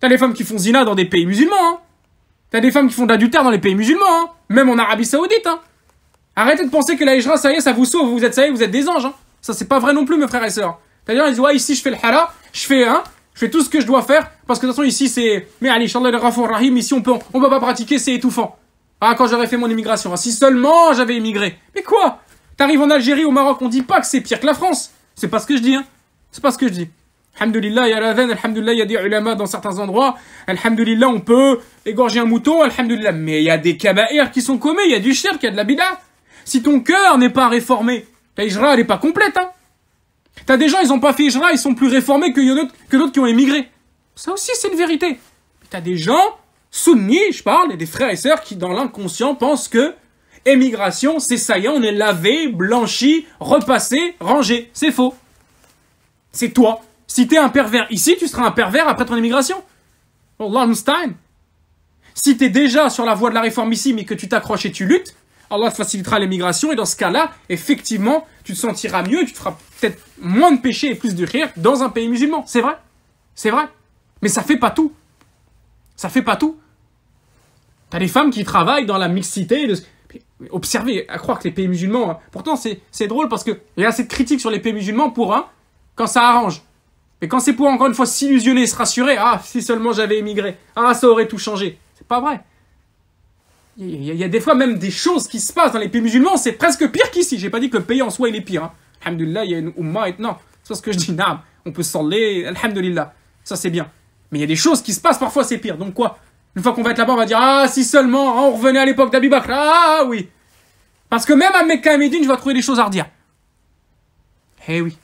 T'as des femmes qui font zina dans des pays musulmans, hein. T'as des femmes qui font l'adultère dans les pays musulmans, hein. Même en Arabie Saoudite, hein. Arrêtez de penser que la hijra, ça y est, ça vous sauve, vous êtes ça vous êtes des anges. Hein. Ça, c'est pas vrai non plus, mes frères et sœurs. D'ailleurs, ils disent, ouais, ici, je fais le hara, je fais, hein, je fais tout ce que je dois faire, parce que de toute façon, ici, c'est, mais allez, Inch'Allah, Rahim, ici, on peut, on peut pas pratiquer, c'est étouffant. Ah, quand j'aurais fait mon immigration, hein, si seulement j'avais immigré. Mais quoi T'arrives en Algérie, au Maroc, on dit pas que c'est pire que la France. C'est pas ce que je dis, hein. C'est pas ce que je dis. Alhamdulillah, il y a la veine, alhamdulillah, il y a des ulama dans certains endroits, alhamdulillah, on peut égorger un mouton, alhamdulillah. Mais il y a des qui sont il y a du il y a de la bida. Si ton cœur n'est pas réformé, ta Hijra, elle n'est pas complète. Hein. T'as des gens, ils n'ont pas fait Hijra, ils sont plus réformés que d'autres qui ont émigré. Ça aussi, c'est une vérité. T'as des gens, soumis, je parle, et des frères et sœurs qui, dans l'inconscient, pensent que émigration, c'est ça on est lavé, blanchi, repassé, rangé. C'est faux. C'est toi. Si t'es un pervers ici, tu seras un pervers après ton émigration. Oh, Einstein. Si t'es déjà sur la voie de la réforme ici, mais que tu t'accroches et tu luttes, Allah te facilitera l'émigration et dans ce cas-là, effectivement, tu te sentiras mieux, tu te feras peut-être moins de péché et plus de rire dans un pays musulman. C'est vrai. C'est vrai. Mais ça fait pas tout. Ça fait pas tout. T'as des femmes qui travaillent dans la mixité. Observez, à croire que les pays musulmans. Hein. Pourtant, c'est drôle parce qu'il y a assez de critiques sur les pays musulmans pour un, hein, quand ça arrange. Mais quand c'est pour encore une fois s'illusionner, se rassurer, ah, si seulement j'avais émigré, ah, ça aurait tout changé. C'est pas vrai. Il y, a des fois même des choses qui se passent dans les pays musulmans, c'est presque pire qu'ici. J'ai pas dit que le pays en soi il est pire. Hein. Alhamdulillah, il y a une umma et non. C'est ce que je dis. Non, on peut s'enlever. Alhamdulillah, ça c'est bien. Mais il y a des choses qui se passent parfois, c'est pire. Donc quoi Une fois qu'on va être là-bas, on va dire Ah, si seulement, ah, on revenait à l'époque d'Abi Bakr. Ah oui. Parce que même à Mecca et Médine, je vais trouver des choses à redire. Eh oui.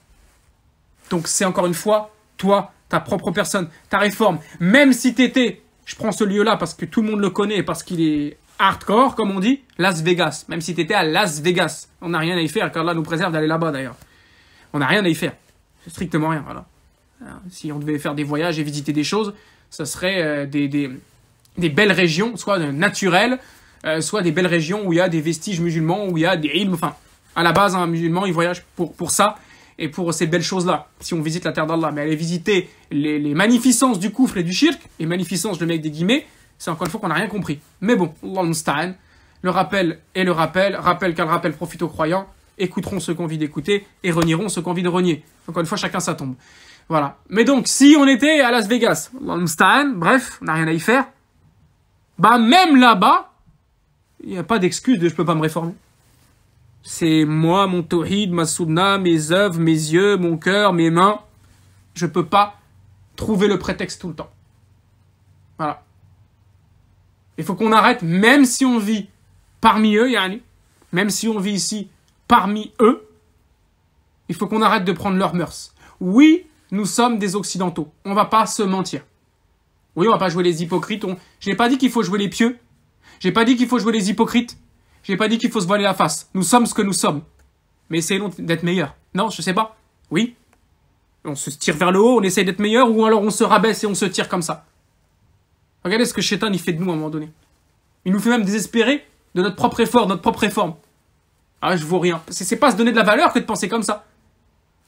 Donc c'est encore une fois, toi, ta propre personne, ta réforme, même si t'étais, je prends ce lieu-là parce que tout le monde le connaît, parce qu'il est hardcore, comme on dit, Las Vegas. Même si tu étais à Las Vegas, on n'a rien à y faire, car là nous préserve d'aller là-bas d'ailleurs. On n'a rien à y faire. Strictement rien, voilà. Hein, si on devait faire des voyages et visiter des choses, ça serait euh, des, belles régions, soit naturelles, euh, soit des belles régions où il y a des vestiges musulmans, où il y a des îles, enfin, à la base, un musulman, il voyage pour, pour ça et pour ces belles choses-là, si on visite la terre d'Allah. Mais aller visiter les, magnificences du coufre et du shirk, et magnificences, le mec des guillemets, c'est encore une fois qu'on n'a rien compris. Mais bon, Allah le rappel est le rappel, rappel qu'un rappel profite aux croyants, écouteront ce qu'on vit d'écouter et renieront ce qu'on vit de renier. Encore une fois, chacun sa tombe. Voilà. Mais donc, si on était à Las Vegas, bref, on n'a rien à y faire, bah même là-bas, il n'y a pas d'excuse de je ne peux pas me réformer. C'est moi, mon tawhid, ma soudna, mes œuvres, mes yeux, mon cœur, mes mains. Je peux pas trouver le prétexte tout le temps. Voilà. Il faut qu'on arrête, même si on vit parmi eux, yani, même si on vit ici parmi eux, il faut qu'on arrête de prendre leurs mœurs. Oui, nous sommes des Occidentaux. On va pas se mentir. Oui, on va pas jouer les hypocrites. On... Je n'ai pas dit qu'il faut jouer les pieux. n'ai pas dit qu'il faut jouer les hypocrites. je n'ai pas dit qu'il faut se voiler la face. Nous sommes ce que nous sommes. Mais essayons d'être meilleurs. Non, je sais pas. Oui. On se tire vers le haut, on essaye d'être meilleur, ou alors on se rabaisse et on se tire comme ça. Regardez ce que Shaitan il fait de nous à un moment donné. Il nous fait même désespérer de notre propre effort, de notre propre réforme. Ah, je vaux rien. C'est pas se donner de la valeur que de penser comme ça.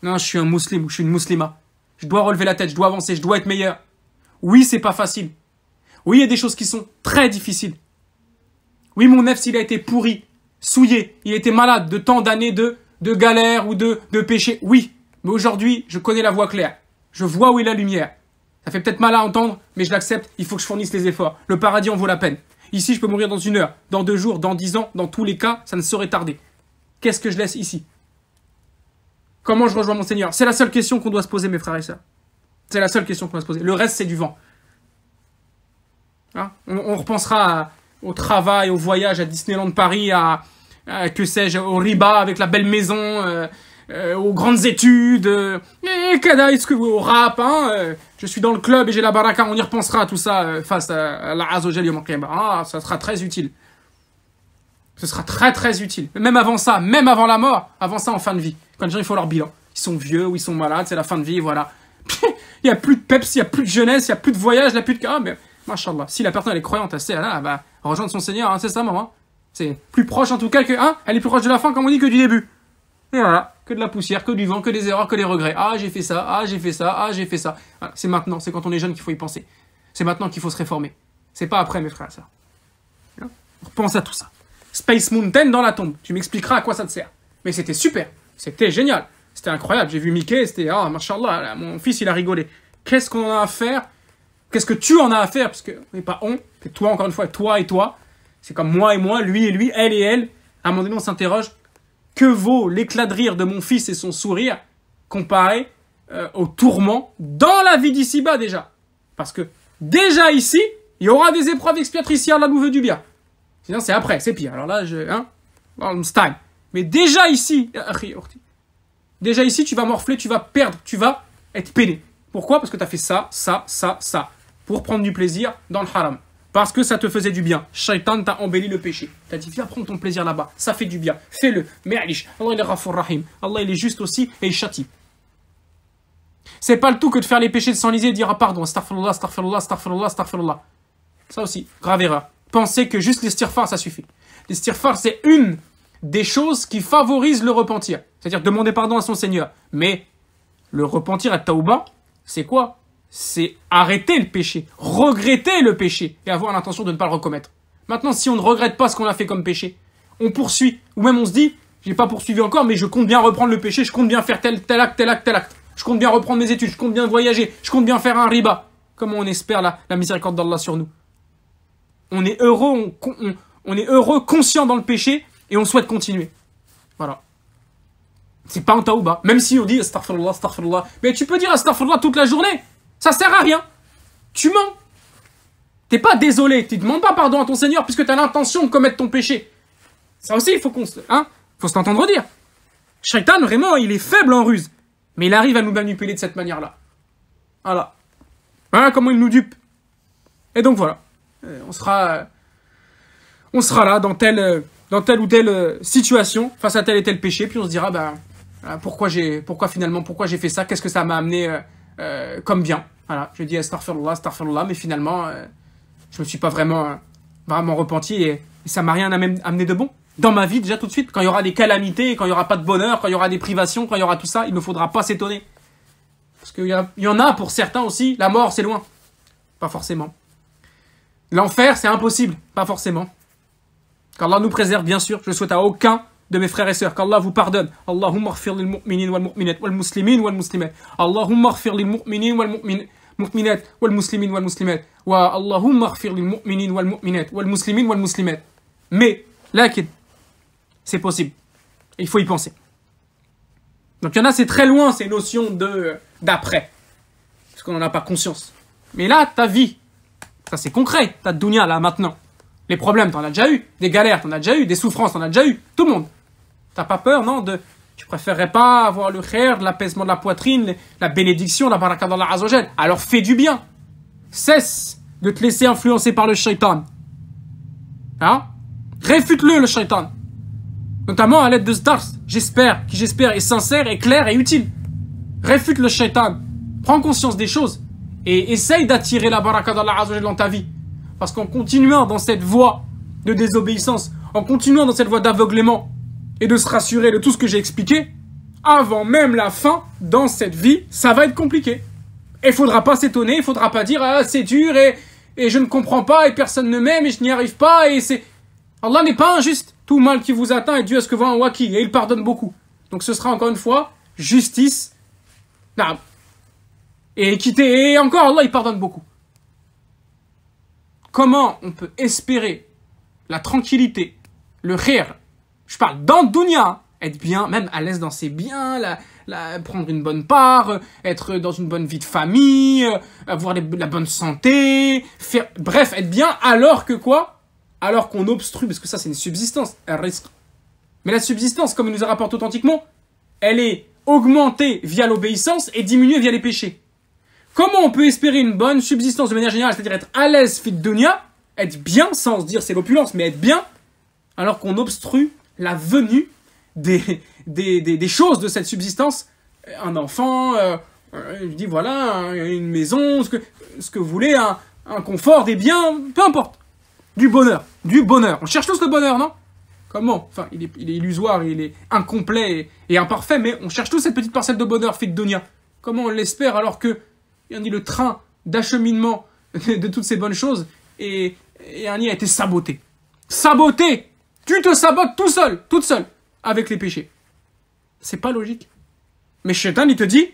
Non, je suis un musulman je suis une muslima. Je dois relever la tête, je dois avancer, je dois être meilleur. Oui, c'est pas facile. Oui, il y a des choses qui sont très difficiles. Oui, mon nef, s'il a été pourri, souillé, il a été malade de tant d'années de, de galère ou de, de péché. Oui, mais aujourd'hui, je connais la voie claire. Je vois où est la lumière. Ça fait peut-être mal à entendre, mais je l'accepte, il faut que je fournisse les efforts. Le paradis en vaut la peine. Ici, je peux mourir dans une heure, dans deux jours, dans dix ans, dans tous les cas, ça ne saurait tarder. Qu'est-ce que je laisse ici Comment je rejoins mon Seigneur C'est la seule question qu'on doit se poser, mes frères et sœurs. C'est la seule question qu'on doit se poser. Le reste, c'est du vent. Hein on, repensera au travail, au voyage à Disneyland Paris, à, que sais-je, au riba avec la belle maison, euh, euh, aux grandes études, mais euh, et ce que vous, au rap, hein, euh, je suis dans le club et j'ai la baraka, on y repensera tout ça face à, la Azogel Ah, ça sera très utile. Ce sera très très utile. Même avant ça, même avant la mort, avant ça en fin de vie. Quand les gens font leur bilan, ils sont vieux ou ils sont malades, c'est la fin de vie, voilà. il n'y a plus de peps, il n'y a plus de jeunesse, il n'y a plus de voyage, il n'y a plus de. Ah, mais, mashallah, Si la personne elle est croyante, elle elle va bah, rejoindre son Seigneur, hein, c'est ça, maman. C'est plus proche en tout cas que. Hein, elle est plus proche de la fin, comme on dit, que du début. Voilà, que de la poussière, que du vent, que des erreurs, que des regrets. Ah, j'ai fait ça, ah, j'ai fait ça, ah, j'ai fait ça. c'est maintenant, c'est quand on est jeune qu'il faut y penser. C'est maintenant qu'il faut se réformer. C'est pas après, mes frères ça. sœurs. Pense à tout ça. Space Mountain dans la tombe. Tu m'expliqueras à quoi ça te sert. Mais c'était super. C'était génial. C'était incroyable. J'ai vu Mickey. C'était, ah, oh, machallah, mon fils, il a rigolé. Qu'est-ce qu'on a à faire Qu'est-ce que tu en as à faire Parce que, n'est pas on, c'est toi encore une fois, toi et toi. C'est comme moi et moi, lui et lui, elle et elle. À un moment donné, on s'interroge que vaut l'éclat de rire de mon fils et son sourire comparé euh, au tourment dans la vie d'ici-bas déjà Parce que déjà ici, il y aura des épreuves expiatricières, là nous veut du bien. Sinon, c'est après, c'est pire. Alors là, je. Hein Mais déjà ici, euh, déjà ici, tu vas morfler, tu vas perdre, tu vas être peiné. Pourquoi Parce que tu as fait ça, ça, ça, ça, pour prendre du plaisir dans le haram. Parce que ça te faisait du bien. Shaitan t'a embelli le péché. T'as dit, viens prendre ton plaisir là-bas. Ça fait du bien. Fais-le. Mais Allah, il est Allah, il est juste aussi et il châtie. C'est pas le tout que de faire les péchés de s'enliser et de dire ah, pardon, astaghfirullah, astaghfirullah, astaghfirullah, astaghfirullah. Ça aussi, grave erreur. Pensez que juste les stirfars, ça suffit. Les stirfars, c'est une des choses qui favorise le repentir. C'est-à-dire demander pardon à son Seigneur. Mais le repentir à Taouba, c'est quoi c'est arrêter le péché, regretter le péché et avoir l'intention de ne pas le recommettre. Maintenant, si on ne regrette pas ce qu'on a fait comme péché, on poursuit, ou même on se dit, j'ai pas poursuivi encore, mais je compte bien reprendre le péché, je compte bien faire tel, tel acte, tel acte, tel acte. Je compte bien reprendre mes études, je compte bien voyager, je compte bien faire un riba. Comment on espère la, la miséricorde d'Allah sur nous On est heureux, on, on, est heureux, conscient dans le péché, et on souhaite continuer. Voilà. C'est pas un taouba. Même si on dit astaghfirullah, astaghfirullah. Mais tu peux dire astaghfirullah toute la journée. Ça sert à rien. Tu mens. T'es pas désolé, tu demandes pas pardon à ton Seigneur puisque tu as l'intention de commettre ton péché. Ça aussi, il faut qu'on se... Hein faut s'entendre dire. Shaitan, vraiment, il est faible en ruse. Mais il arrive à nous manipuler de cette manière-là. Voilà. Voilà hein, comment il nous dupe. Et donc voilà. Euh, on sera... Euh, on sera là dans telle, euh, dans telle ou telle situation, face à tel et tel péché, puis on se dira, ben, pourquoi j'ai, pourquoi finalement, pourquoi j'ai fait ça, qu'est-ce que ça m'a amené euh, comme bien. Voilà, je dis astaghfirullah, astaghfirullah, mais finalement, euh, je me suis pas vraiment, euh, vraiment repenti et, ça m'a rien amené de bon. Dans ma vie, déjà tout de suite, quand il y aura des calamités, quand il y aura pas de bonheur, quand il y aura des privations, quand il y aura tout ça, il ne faudra pas s'étonner. Parce qu'il y, en a pour certains aussi, la mort c'est loin. Pas forcément. L'enfer c'est impossible, pas forcément. Qu'Allah nous préserve, bien sûr. Je souhaite à aucun de mes frères et sœurs. Qu'Allah vous pardonne. Allahumma rfir lil mu'minin wal mu'minat wal muslimin wal muslimat. Allahumma rfir lil mu'minin wal mu'minat. Allahumma والمسلمين والمسلمات wal اغفر wal والمؤمنات wal muslimat. mais لكن c'est possible il faut y penser donc il y en a c'est très loin ces notions de d'après parce qu'on n'en a pas conscience mais là ta vie ça c'est concret ta dunya là maintenant les problèmes t'en as déjà eu des galères t'en as déjà eu des souffrances t'en as déjà eu tout le monde T'as pas peur, non de, Tu préférerais pas avoir le khair, l'apaisement de la poitrine, la bénédiction, la baraka d'Allah Alors fais du bien. Cesse de te laisser influencer par le shaitan. Hein Réfute-le, le shaitan. Notamment à l'aide de stars. j'espère, qui j'espère est sincère, et clair et utile. Réfute le shaitan. Prends conscience des choses et essaye d'attirer la baraka d'Allah rasogène dans ta vie. Parce qu'en continuant dans cette voie de désobéissance, en continuant dans cette voie d'aveuglement, et de se rassurer de tout ce que j'ai expliqué, avant même la fin, dans cette vie, ça va être compliqué. Et faudra pas s'étonner, il faudra pas dire ah, c'est dur et, et je ne comprends pas et personne ne m'aime et je n'y arrive pas et c'est. Allah n'est pas injuste. Tout mal qui vous atteint est dû à ce que voit un waki et il pardonne beaucoup. Donc ce sera encore une fois justice. Et équité. Et encore, Allah il pardonne beaucoup. Comment on peut espérer la tranquillité, le rire je parle dans Être bien, même à l'aise dans ses biens, la, la, prendre une bonne part, être dans une bonne vie de famille, avoir la bonne santé, faire, bref, être bien alors que quoi Alors qu'on obstrue, parce que ça c'est une subsistance, un risque. Mais la subsistance, comme il nous en rapporte authentiquement, elle est augmentée via l'obéissance et diminuée via les péchés. Comment on peut espérer une bonne subsistance de manière générale, c'est-à-dire être à l'aise, fit dounia être bien, sans se dire c'est l'opulence, mais être bien, alors qu'on obstrue la venue des, des, choses de cette subsistance, un enfant, euh, euh, je dis voilà, une maison, ce que, ce que vous voulez, un, confort, des biens, peu importe. Du bonheur, du bonheur. On cherche tous le bonheur, non Comment Enfin, il est, illusoire, il est incomplet et, imparfait, mais on cherche tous cette petite parcelle de bonheur, fait Donia. Comment on l'espère alors que y a le train d'acheminement de toutes ces bonnes choses et, et a été saboté Saboté tu te sabotes tout seul, toute seule, avec les péchés. C'est pas logique. Mais Shaitan, il te dit,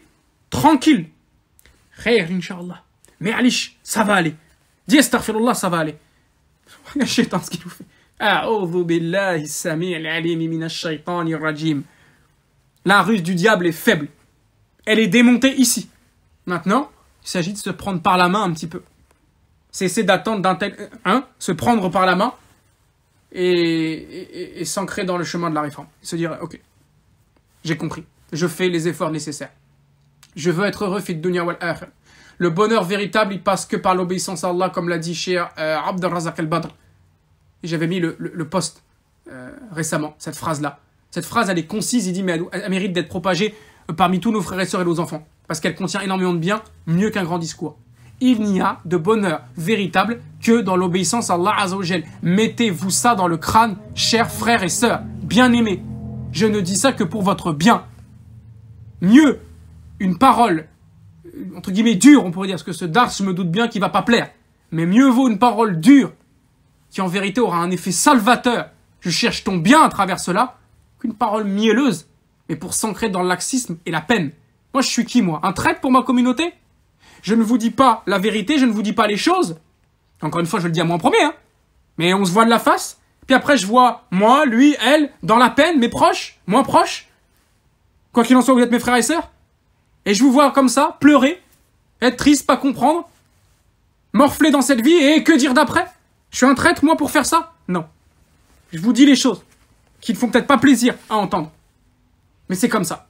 tranquille. Khair, Inch'Allah. Mais Alish, ça va aller. Dis astaghfirullah, ça va aller. Regarde Shaitan ce qu'il nous fait. La ruse du diable est faible. Elle est démontée ici. Maintenant, il s'agit de se prendre par la main un petit peu. Cesser d'attendre d'un tel... Hein Se prendre par la main et, s'ancrer dans le chemin de la réforme. Se dire, ok, j'ai compris, je fais les efforts nécessaires. Je veux être heureux, fit dunya wal Le bonheur véritable, il passe que par l'obéissance à Allah, comme l'a dit Cheikh euh, Abdel razak badr J'avais mis le, poste euh, récemment, cette phrase-là. Cette phrase, elle est concise, il dit, mais elle, mérite d'être propagée euh, parmi tous nos frères et sœurs et nos enfants, parce qu'elle contient énormément de bien, mieux qu'un grand discours il n'y a de bonheur véritable que dans l'obéissance à Allah Azzawajal. Mettez-vous ça dans le crâne, chers frères et sœurs, bien-aimés. Je ne dis ça que pour votre bien. Mieux, une parole, euh, entre guillemets dure, on pourrait dire, parce que ce dars, je me doute bien qu'il va pas plaire. Mais mieux vaut une parole dure, qui en vérité aura un effet salvateur. Je cherche ton bien à travers cela, qu'une parole mielleuse, mais pour s'ancrer dans le laxisme et la peine. Moi, je suis qui, moi Un traître pour ma communauté je ne vous dis pas la vérité, je ne vous dis pas les choses. Encore une fois, je le dis à moi en premier. Hein. Mais on se voit de la face. Puis après, je vois moi, lui, elle, dans la peine, mes proches, moins proches. Quoi qu'il en soit, vous êtes mes frères et sœurs. Et je vous vois comme ça, pleurer, être triste, pas comprendre, morfler dans cette vie et que dire d'après Je suis un traître, moi, pour faire ça Non. Je vous dis les choses qui ne font peut-être pas plaisir à entendre. Mais c'est comme ça.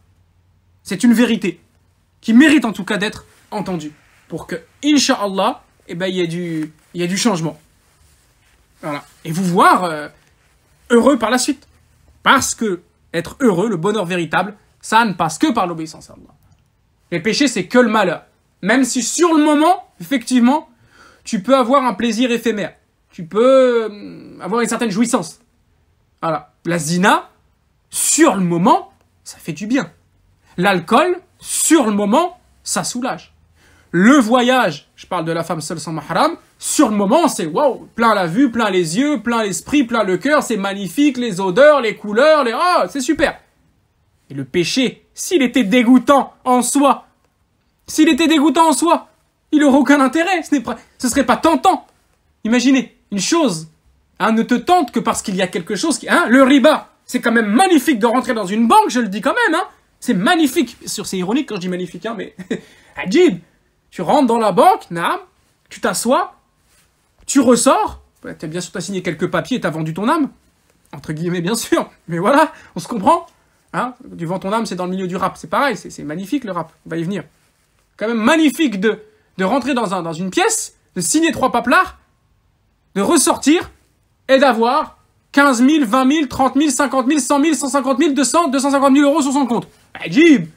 C'est une vérité qui mérite en tout cas d'être entendue pour que, Inch'Allah, eh ben, il, y ait du, il du changement. Voilà. Et vous voir euh, heureux par la suite. Parce que être heureux, le bonheur véritable, ça ne passe que par l'obéissance à Allah. Les péchés, c'est que le malheur. Même si sur le moment, effectivement, tu peux avoir un plaisir éphémère. Tu peux euh, avoir une certaine jouissance. Voilà. La zina, sur le moment, ça fait du bien. L'alcool, sur le moment, ça soulage le voyage, je parle de la femme seule sans mahram, sur le moment, c'est waouh, plein la vue, plein les yeux, plein l'esprit, plein le cœur, c'est magnifique, les odeurs, les couleurs, les oh, c'est super. Et le péché, s'il était dégoûtant en soi, s'il était dégoûtant en soi, il aurait aucun intérêt, ce, pas, ce serait pas tentant. Imaginez, une chose hein, ne te tente que parce qu'il y a quelque chose qui. Hein, le riba, c'est quand même magnifique de rentrer dans une banque, je le dis quand même, hein, c'est magnifique. Sur, c'est ironique quand je dis magnifique, hein, mais. Adjib! Tu rentres dans la banque, naam, tu t'assois, tu ressors, bien sûr tu as signé quelques papiers et tu as vendu ton âme, entre guillemets bien sûr, mais voilà, on se comprend. Hein tu vends ton âme, c'est dans le milieu du rap, c'est pareil, c'est magnifique le rap, on va y venir. Quand même magnifique de, rentrer dans, une pièce, de signer trois paplards, de ressortir et d'avoir 15 000, 20 000, 30 000, 50 000, 100 000, 150 000, 200, 250 000 euros sur son compte. Bah, jib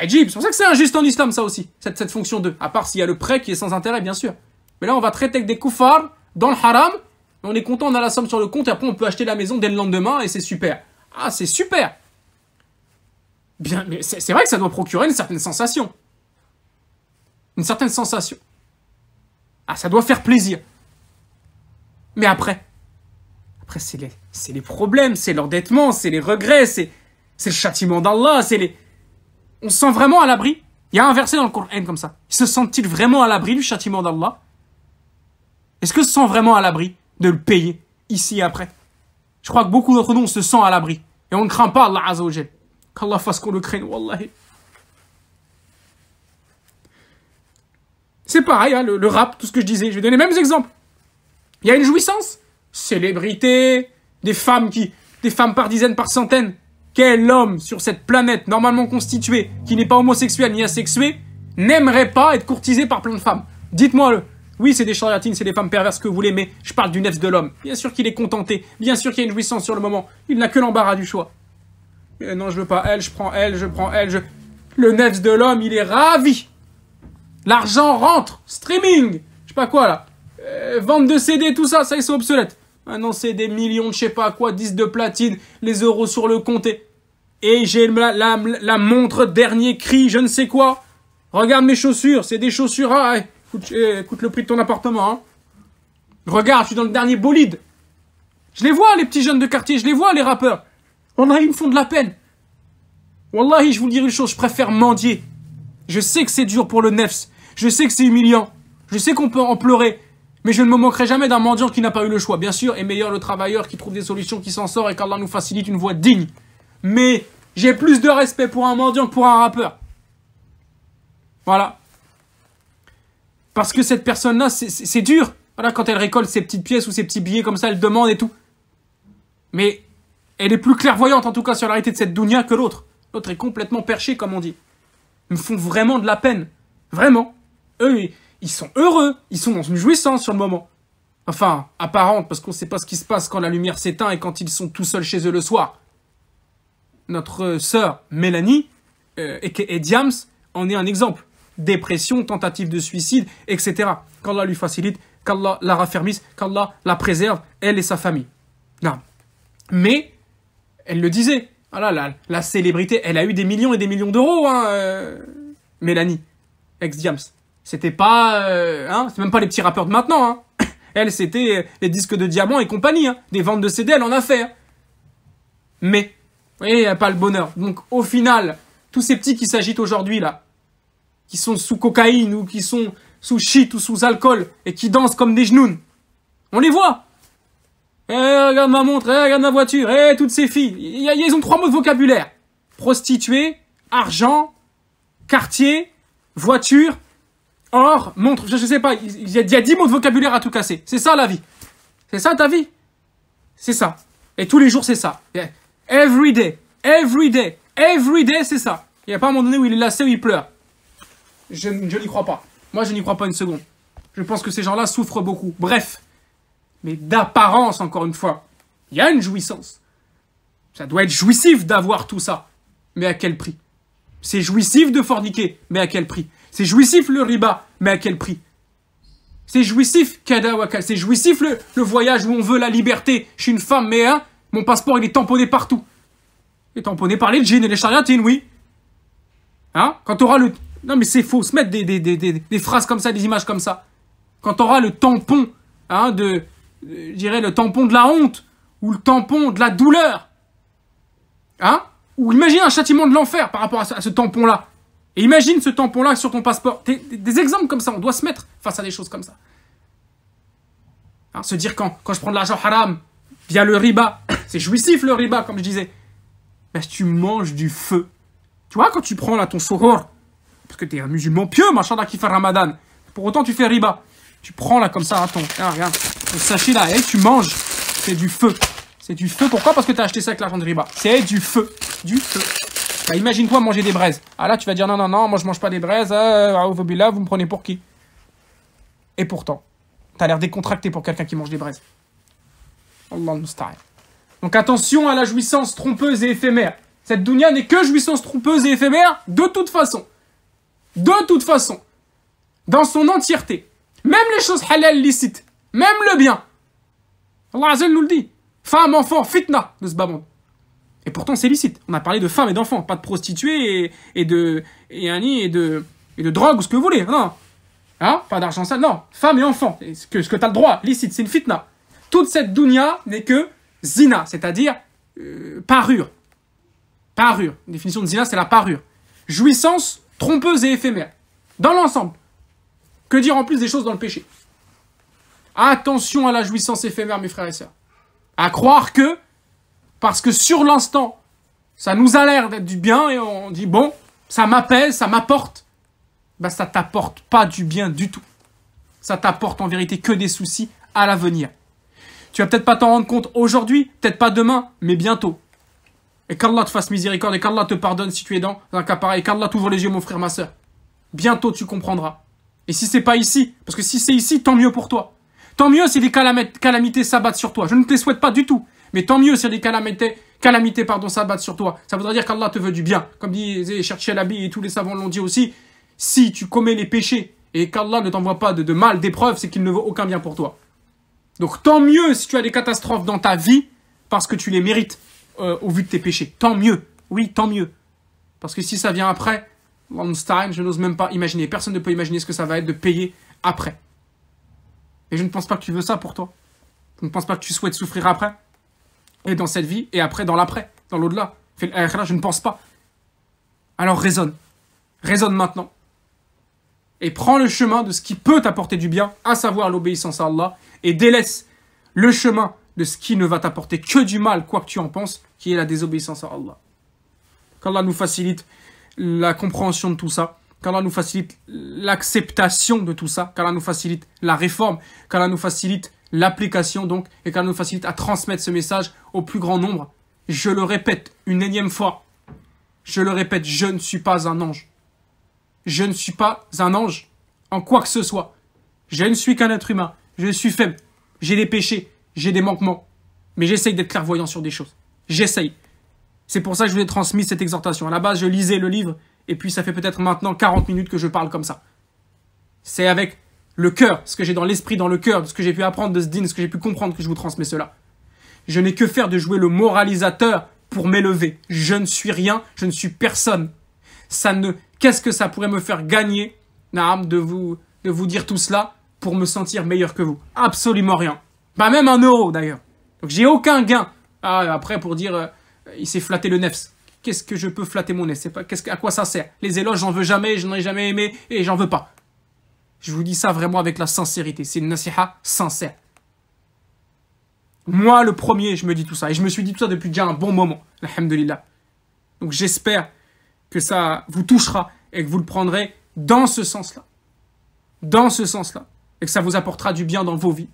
eh, c'est pour ça que c'est injuste en islam, ça aussi, cette, cette fonction 2. À part s'il y a le prêt qui est sans intérêt, bien sûr. Mais là, on va traiter avec des koufars dans le haram. On est content, on a la somme sur le compte et après, on peut acheter la maison dès le lendemain et c'est super. Ah, c'est super Bien, mais c'est vrai que ça doit procurer une certaine sensation. Une certaine sensation. Ah, ça doit faire plaisir. Mais après Après, c'est les, les problèmes, c'est l'endettement, c'est les regrets, c'est le châtiment d'Allah, c'est les on se sent vraiment à l'abri Il y a un verset dans le Coran comme ça. Se sent-il vraiment à l'abri du châtiment d'Allah Est-ce que se sent vraiment à l'abri de le payer ici et après Je crois que beaucoup d'entre nous, on se sent à l'abri. Et on ne craint pas Allah Azzawajal. Qu'Allah fasse qu'on le craigne, wallahi. C'est pareil, hein, le, rap, tout ce que je disais. Je vais donner les mêmes exemples. Il y a une jouissance. Célébrité, des femmes qui... Des femmes par dizaines, par centaines quel homme sur cette planète normalement constitué, qui n'est pas homosexuel ni asexué, n'aimerait pas être courtisé par plein de femmes Dites-moi-le. Euh, oui, c'est des charlatines, c'est des femmes perverses que vous voulez, mais je parle du nef de l'homme. Bien sûr qu'il est contenté, bien sûr qu'il y a une jouissance sur le moment. Il n'a que l'embarras du choix. Euh, non, je veux pas elle, je prends elle, je prends elle, je... Le nef de l'homme, il est ravi. L'argent rentre, streaming, je sais pas quoi là. Euh, vente de CD, tout ça, ça ils sont obsolètes c'est des millions de je sais pas quoi, 10 de platine, les euros sur le compte et, j'ai la, la, montre dernier cri, je ne sais quoi. Regarde mes chaussures, c'est des chaussures, ah, écoute, eh, eh, le prix de ton appartement. Hein. Regarde, je suis dans le dernier bolide. Je les vois, les petits jeunes de quartier, je les vois, les rappeurs. On a, ils me font de la peine. Wallahi, je vous dirai une chose, je préfère mendier. Je sais que c'est dur pour le nefs. Je sais que c'est humiliant. Je sais qu'on peut en pleurer. Mais je ne me moquerai jamais d'un mendiant qui n'a pas eu le choix. Bien sûr, et meilleur le travailleur qui trouve des solutions, qui s'en sort et qu'Allah nous facilite une voie digne. Mais j'ai plus de respect pour un mendiant que pour un rappeur. Voilà. Parce que cette personne-là, c'est dur. Voilà, quand elle récolte ses petites pièces ou ses petits billets comme ça, elle demande et tout. Mais elle est plus clairvoyante en tout cas sur la de cette dounia que l'autre. L'autre est complètement perché, comme on dit. Ils me font vraiment de la peine. Vraiment. Eux, ils sont heureux, ils sont dans une jouissance sur le moment. Enfin, apparente, parce qu'on ne sait pas ce qui se passe quand la lumière s'éteint et quand ils sont tout seuls chez eux le soir. Notre sœur Mélanie, et, euh, Diams, en est un exemple. Dépression, tentative de suicide, etc. Qu'Allah lui facilite, qu'Allah la raffermisse, qu'Allah la préserve, elle et sa famille. Non. Mais, elle le disait, ah la, célébrité, elle a eu des millions et des millions d'euros, hein, euh, Mélanie, ex-Diams. C'était pas. Euh, hein, c'est même pas les petits rappeurs de maintenant. Hein. Elle, c'était euh, les disques de diamants et compagnie. Hein. Des ventes de CD, elle en a fait. Hein. Mais, vous il a pas le bonheur. Donc, au final, tous ces petits qui s'agitent aujourd'hui, là, qui sont sous cocaïne ou qui sont sous shit ou sous alcool et qui dansent comme des genoux, on les voit. Eh, regarde ma montre, eh, regarde ma voiture, eh, toutes ces filles. Ils ont trois mots de vocabulaire prostituée, argent, quartier, voiture Or, montre, je, sais pas, il y, a, dix 10 mots de vocabulaire à tout casser. C'est ça la vie. C'est ça ta vie. C'est ça. Et tous les jours, c'est ça. Every day, every day, every day, c'est ça. Il n'y a pas un moment donné où il est lassé, ou il pleure. Je, je n'y crois pas. Moi, je n'y crois pas une seconde. Je pense que ces gens-là souffrent beaucoup. Bref. Mais d'apparence, encore une fois, il y a une jouissance. Ça doit être jouissif d'avoir tout ça. Mais à quel prix C'est jouissif de forniquer. Mais à quel prix c'est jouissif le riba, mais à quel prix C'est jouissif, Kadawaka, c'est jouissif le, voyage où on veut la liberté. Je suis une femme, mais hein, mon passeport il est tamponné partout. Il est tamponné par les djinns et les chariotines, oui. Hein Quand t'auras le... Non mais c'est faux, se mettre des, des, phrases comme ça, des images comme ça. Quand t'auras le tampon, hein, de... Je dirais le tampon de la honte, ou le tampon de la douleur. Hein Ou imagine un châtiment de l'enfer par rapport à ce tampon-là. Et imagine ce tampon-là sur ton passeport. Des, exemples comme ça, on doit se mettre face à des choses comme ça. Hein, se dire quand, quand je prends de l'argent haram, via le riba, c'est jouissif le riba, comme je disais. Mais ben, tu manges du feu. Tu vois, quand tu prends là ton soror, parce que t'es un musulman pieux, machin là, qui fait ramadan, pour autant tu fais riba. Tu prends là comme ça, hein, ton, hein, regarde, ton sachet là, et tu manges, c'est du feu. C'est du feu, pourquoi Parce que t'as acheté ça avec l'argent de riba. C'est du feu, du feu. Bah, imagine-toi manger des braises. Ah là, tu vas dire non, non, non, moi je mange pas des braises. Euh, ah, vous me prenez pour qui Et pourtant, t'as l'air décontracté pour quelqu'un qui mange des braises. Allah Donc attention à la jouissance trompeuse et éphémère. Cette dounia n'est que jouissance trompeuse et éphémère de toute façon. De toute façon. Dans son entièreté. Même les choses halal licites. Même le bien. Allah nous le dit. Femme, enfant, fitna de ce bas et pourtant, c'est licite. On a parlé de femmes et d'enfants, pas de prostituées et, de et, et de et de drogue ou ce que vous voulez. Non, hein, pas d'argent sale. Non, femmes et enfants. Ce que ce que le droit, licite, c'est une fitna. Toute cette dounia n'est que zina, c'est-à-dire euh, parure. Parure. La définition de zina, c'est la parure. Jouissance trompeuse et éphémère. Dans l'ensemble. Que dire en plus des choses dans le péché Attention à la jouissance éphémère, mes frères et sœurs. À croire que parce que sur l'instant, ça nous a l'air d'être du bien et on dit bon, ça m'appelle, ça m'apporte. ben, ça t'apporte pas du bien du tout. Ça t'apporte en vérité que des soucis à l'avenir. Tu vas peut-être pas t'en rendre compte aujourd'hui, peut-être pas demain, mais bientôt. Et qu'Allah te fasse miséricorde et qu'Allah te pardonne si tu es dans un cas pareil. Et qu'Allah t'ouvre les yeux, mon frère, ma soeur. Bientôt tu comprendras. Et si c'est pas ici, parce que si c'est ici, tant mieux pour toi. Tant mieux si des calamités s'abattent sur toi. Je ne te les souhaite pas du tout. Mais tant mieux si des calamités, calamités pardon, s'abattent sur toi. Ça voudrait dire qu'Allah te veut du bien. Comme disait Cherche Chalabi et tous les savants l'ont dit aussi, si tu commets les péchés et qu'Allah ne t'envoie pas de, mal, d'épreuves, c'est qu'il ne veut aucun bien pour toi. Donc tant mieux si tu as des catastrophes dans ta vie parce que tu les mérites euh, au vu de tes péchés. Tant mieux. Oui, tant mieux. Parce que si ça vient après, time, je n'ose même pas imaginer. Personne ne peut imaginer ce que ça va être de payer après. Et je ne pense pas que tu veux ça pour toi. Je ne pense pas que tu souhaites souffrir après et dans cette vie, et après dans l'après, dans l'au-delà. Je ne pense pas. Alors raisonne. Raisonne maintenant. Et prends le chemin de ce qui peut t'apporter du bien, à savoir l'obéissance à Allah, et délaisse le chemin de ce qui ne va t'apporter que du mal, quoi que tu en penses, qui est la désobéissance à Allah. Qu'Allah nous facilite la compréhension de tout ça, qu'Allah nous facilite l'acceptation de tout ça, qu'Allah nous facilite la réforme, qu'Allah nous facilite l'application donc, est qu'elle nous facilite à transmettre ce message au plus grand nombre. Je le répète une énième fois. Je le répète, je ne suis pas un ange. Je ne suis pas un ange en quoi que ce soit. Je ne suis qu'un être humain. Je suis faible. J'ai des péchés. J'ai des manquements. Mais j'essaye d'être clairvoyant sur des choses. J'essaye. C'est pour ça que je vous ai transmis cette exhortation. À la base, je lisais le livre, et puis ça fait peut-être maintenant 40 minutes que je parle comme ça. C'est avec le cœur, ce que j'ai dans l'esprit, dans le cœur, ce que j'ai pu apprendre de ce din, ce que j'ai pu comprendre que je vous transmets cela. Je n'ai que faire de jouer le moralisateur pour m'élever. Je ne suis rien, je ne suis personne. Ça ne, qu'est-ce que ça pourrait me faire gagner, Naam, de vous, de vous dire tout cela pour me sentir meilleur que vous Absolument rien. Pas même un euro d'ailleurs. Donc j'ai aucun gain. Ah, après pour dire, euh, il s'est flatté le nefs. Qu'est-ce que je peux flatter mon nez pas, qu'est-ce, À quoi ça sert Les éloges, j'en veux jamais, je n'en ai jamais aimé et j'en veux pas. Je vous dis ça vraiment avec la sincérité. C'est une nasiha sincère. Moi, le premier, je me dis tout ça. Et je me suis dit tout ça depuis déjà un bon moment. Alhamdulillah. Donc j'espère que ça vous touchera et que vous le prendrez dans ce sens-là. Dans ce sens-là. Et que ça vous apportera du bien dans vos vies.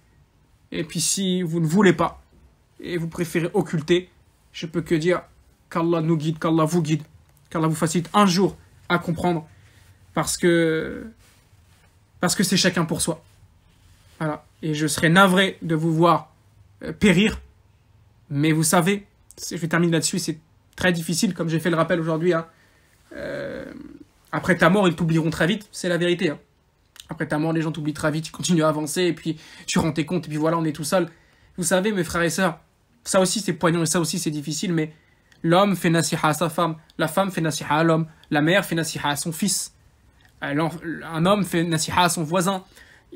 Et puis si vous ne voulez pas et vous préférez occulter, je peux que dire qu'Allah nous guide, qu'Allah vous guide, qu'Allah vous facilite un jour à comprendre. Parce que parce que c'est chacun pour soi. Voilà. Et je serais navré de vous voir euh, périr. Mais vous savez, je termine là-dessus, c'est très difficile, comme j'ai fait le rappel aujourd'hui. Hein. Euh, après ta mort, ils t'oublieront très vite, c'est la vérité. Hein. Après ta mort, les gens t'oublient très vite, tu continues à avancer, et puis tu rends tes comptes, et puis voilà, on est tout seul. Vous savez, mes frères et sœurs, ça aussi c'est poignant, et ça aussi c'est difficile, mais l'homme fait nasiha à sa femme, la femme fait nasiha à l'homme, la mère fait nasiha à son fils. Euh, un homme fait nasiha à son voisin,